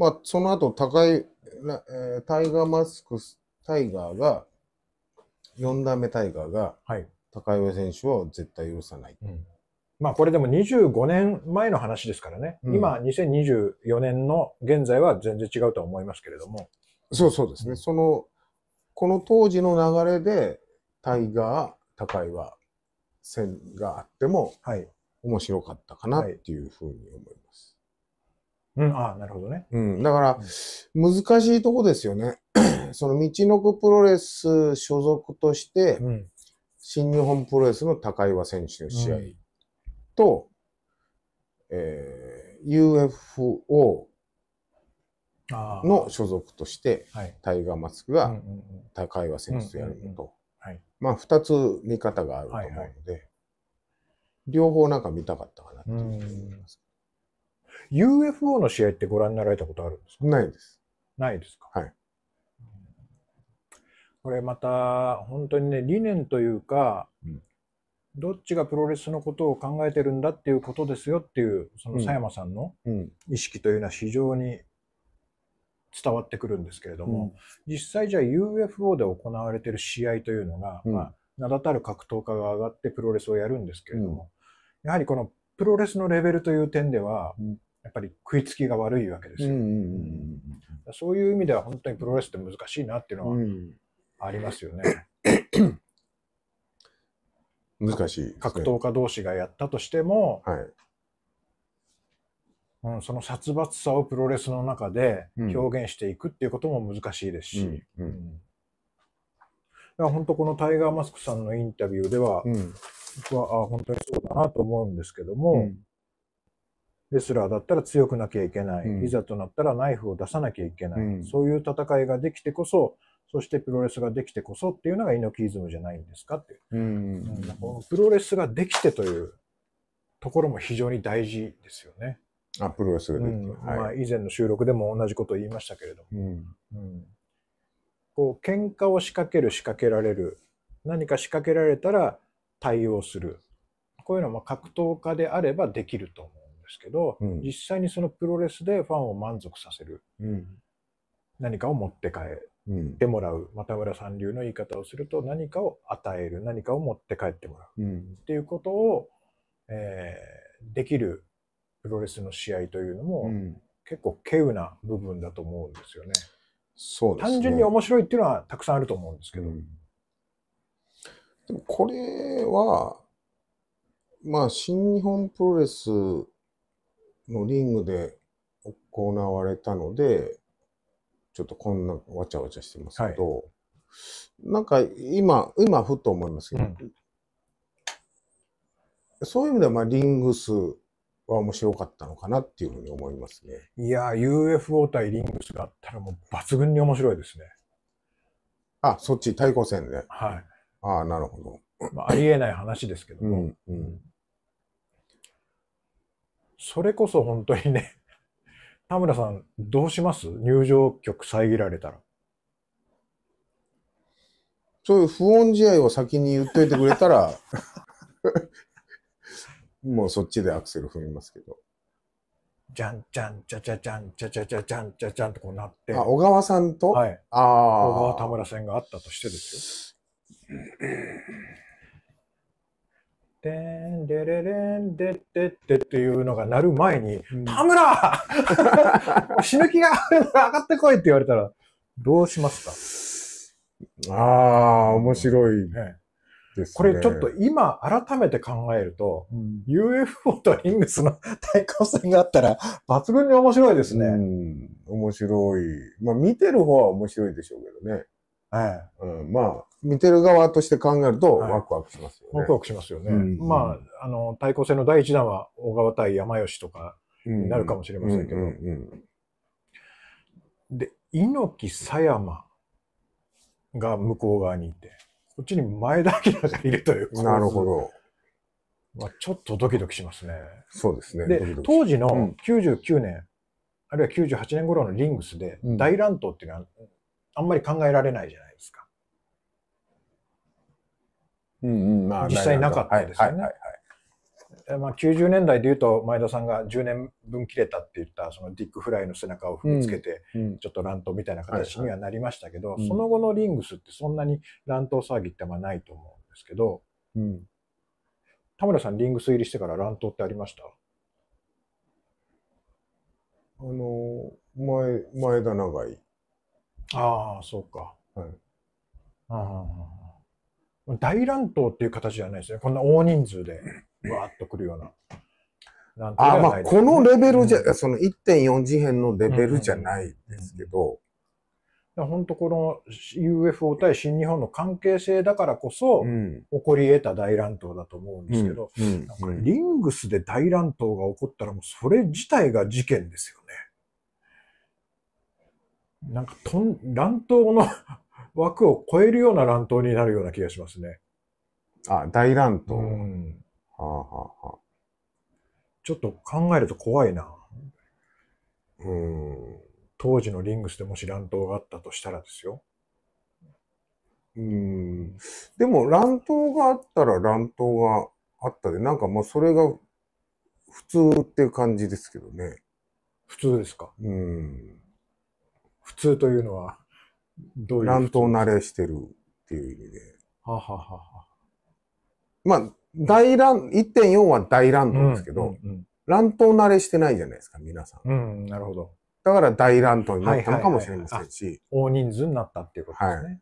まあ、その後、高い、えー、タイガーマスクタイガーが、4段目タイガーが、はい高岩選手は絶対許さない。うん、まあこれでも25年前の話ですからね、うん、今2024年の現在は全然違うとは思いますけれども。そうそうですね。うん、その、この当時の流れで、タイガー、高岩戦があっても、はい、面白かったかなっていうふうに思います。はい、うん、ああ、なるほどね。うん、だから、難しいとこですよね。その道のくプロレス所属として、うん、新日本プロレスの高岩選手の試合と、うん、えー、UFO の所属として、タイガーマスクが高岩選手とやるのと、まあ二つ見方があると思うので、はいはい、両方なんか見たかったかなと思います。UFO の試合ってご覧になられたことあるんですかないです。ないですかはい。これまた本当にね理念というか、うん、どっちがプロレスのことを考えてるんだっていうことですよっていうその佐山さんの意識というのは非常に伝わってくるんですけれども、うん、実際じゃあ UFO で行われてる試合というのが、うん、まあ、名だたる格闘家が上がってプロレスをやるんですけれども、やはりこのプロレスのレベルという点では、やっぱり食いつきが悪いわけですよ。そういう意味では本当にプロレスって難しいなっていうのは、うん、ありますよね。[coughs] 難しい、ね、格闘家同士がやったとしても、はいうん、その殺伐さをプロレスの中で表現していくっていうことも難しいですし、うんうん、だから本当このタイガー・マスクさんのインタビューでは、うん、僕はあ本当にそうだなと思うんですけども、うん、レスラーだったら強くなきゃいけない、いざとなったらナイフを出さなきゃいけない、そういう戦いができてこそそしてプロレスができてこそっていうのが猪木イズムじゃないんですかっていう。うんプロレスができてというところも非常に大事ですよね。あ、プロレスができて。うんはい、まあ、以前の収録でも同じことを言いましたけれども。うんうん、こう、喧嘩を仕掛ける、仕掛けられる。何か仕掛けられたら対応する。こういうのはま格闘家であればできると思うんですけど、うん、実際にそのプロレスでファンを満足させる。うん、何かを持って帰る。てもらう、うん、又村さん流の言い方をすると何かを与える何かを持って帰ってもらう、うん、っていうことを、えー、できるプロレスの試合というのも、うん、結構稀有な部分だと思うんですよね。そうです、ね、単純に面白いっていうのはたくさんあると思うんですけど。でもこれはまあ新日本プロレスのリングで行われたので、ちょっとこんなわちゃわちゃしてますけど、はい、なんか今、今ふと思いますけど、うん、そういう意味ではまあリングスは面白かったのかなっていうふうに思いますね。いや UFO 対リングスがあったらもう抜群に面白いですね。あ、そっち対抗戦で。はい。ああ、なるほど。まあ、ありえない話ですけども、うんうん、それこそ本当にね田村さん、どうします入場曲遮られたら。そういう不穏試合を先に言っといてくれたら [laughs] もうそっちでアクセル踏みますけど。じゃんじゃんじゃじゃじゃんじゃじゃじゃじゃんじゃじゃんってこうなって。あ、小川さんとはい。ああ。小川田村戦があったとしてですよ。でんでれれんでってってっていうのが鳴る前に、田村死ぬ気が上がってこいって言われたら、どうしますかああ、面白いね。ね、これちょっと今改めて考えると、うん、UFO とリングスの対抗戦があったら抜群に面白いですね。うん、面白い。まあ見てる方は面白いでしょうけどね。はい、うん。まあ、見てる側として考えると、ワクワクしますよね。ワクワクしますよね。うんうん、まあ、あの、対抗戦の第一弾は、小川対山吉とかになるかもしれませんけど。で、猪木、狭山が向こう側にいて、こっちに前田明がいるという。なるほど。まあ、ちょっとドキドキしますね。そうですね。で、ドキドキ当時の99年、うん、あるいは98年頃のリングスで、大乱闘っていうのは、あんまり考えられないじゃないですか。うんうんまあ、実際なかったですよね。まあ、90年代でいうと前田さんが10年分切れたって言ったそのディック・フライの背中を踏みつけてちょっと乱闘みたいな形にはなりましたけど、その後のリングスってそんなに乱闘騒ぎってあんまないと思うんですけど、うん、田村さんリングス入りしてから乱闘ってありましたあの前前田長井ああそうか、はい、ああ大乱闘っていう形じゃないですね。こんな大人数で、わーっと来るような。なあまあ、このレベルじゃ、その1.4次元のレベルじゃないですけど、本当この UFO 対新日本の関係性だからこそ、起こり得た大乱闘だと思うんですけど、リングスで大乱闘が起こったらもうそれ自体が事件ですよね。なんかとん乱闘の枠を超えるような乱闘になるような気がしますね。あ、大乱闘。うん、はあ、はあはあ、ちょっと考えると怖いな。うん。当時のリングスでもし乱闘があったとしたらですよ。うん。でも乱闘があったら乱闘があったで、なんかもうそれが普通っていう感じですけどね。普通ですかうん。普通というのはどういう乱闘慣れしてるっていう意味で。はははは。まあ、大乱、1.4は大乱闘ですけど、うんうん、乱闘慣れしてないじゃないですか、皆さん。うん、なるほど。だから大乱闘になったのかもしれませんし。はいはいはい、大人数になったっていうことですね。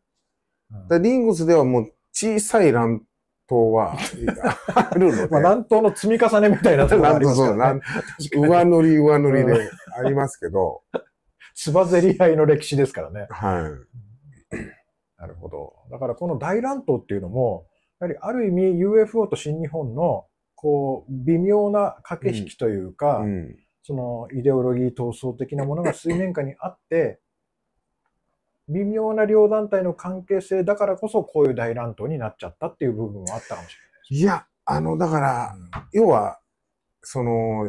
はい、リングスではもう小さい乱闘は [laughs] あるので。まあ乱闘の積み重ねみたいなところありますね。[laughs] 上塗り上塗りでありますけど、つばぜり合いの歴史ですからね。はい。なるほど。だからこの大乱闘っていうのも、やはりある意味 UFO と新日本の、こう、微妙な駆け引きというか、うんうん、そのイデオロギー闘争的なものが水面下にあって、微妙な両団体の関係性だからこそこういう大乱闘になっちゃったっていう部分はあったかもしれないです。いや、あの、だから、うん、要は、その、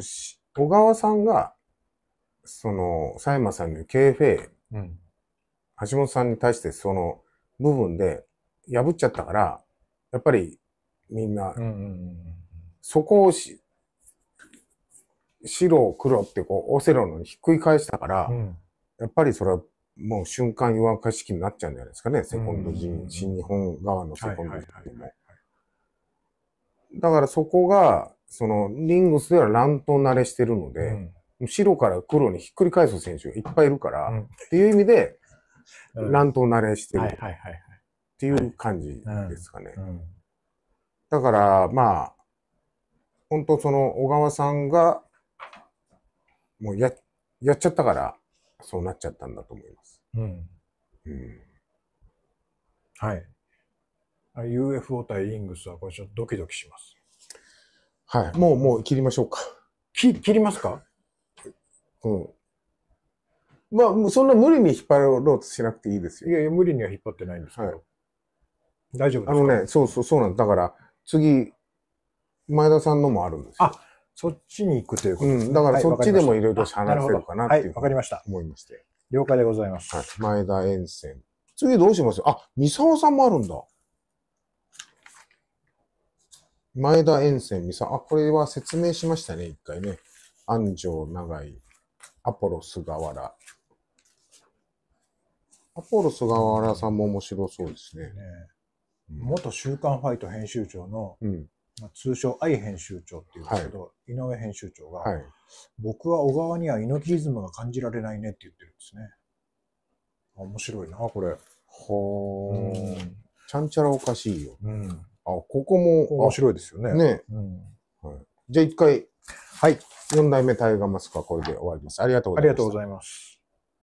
小川さんがその、佐山さんの KFA、うん、橋本さんに対してその部分で破っちゃったから、やっぱりみんな、そこをし、白黒ってこう、オセロのひっくり返したから、うん、やっぱりそれはもう瞬間弱化式になっちゃうんじゃないですかね、セコンド人、新日本側のセコンド人も。だからそこが、その、リングスでは乱闘慣れしてるので、うん白から黒にひっくり返す選手がいっぱいいるから、うん、っていう意味で、乱闘慣れしてるっていう感じですかね。だから、まあ、本当その小川さんが、もうや、やっちゃったから、そうなっちゃったんだと思います。うん。うん、はい。UFO 対イングスはこれちょっとドキドキします。はい。もう、もう切りましょうか。き切りますかうん。まあ、もうそんな無理に引っ張ろうとしなくていいですよ。いやいや、無理には引っ張ってないんですけど。はい、大丈夫ですかあのね、そうそう、そうなんだから、次、前田さんのもあるんですよ。あ、そっちに行くということですね。うん、だからそっちでもいろいろ話せるかなっていう。わ、かりました。思いまして。了解でございます。はい、前田沿線。次どうしますあ、三沢さんもあるんだ。前田沿線、三沢。あ、これは説明しましたね、一回ね。安城長井。アポロ菅原。アポロ菅原さんも面白そうですね。ね元週刊ファイト編集長の、うん、まあ、通称愛編集長っていうんですけど、はい、井上編集長が、はい、僕は小川には猪木リズムが感じられないねって言ってるんですね。面白いな、これ。ほー。うん、ちゃんちゃらおかしいよ。うん、あ、ここも。面白いですよね。ね。うんはい、じゃあ一回。はい。4代目タイガーマスクはこれで終わります。ありがとうございます。ありがとうございます。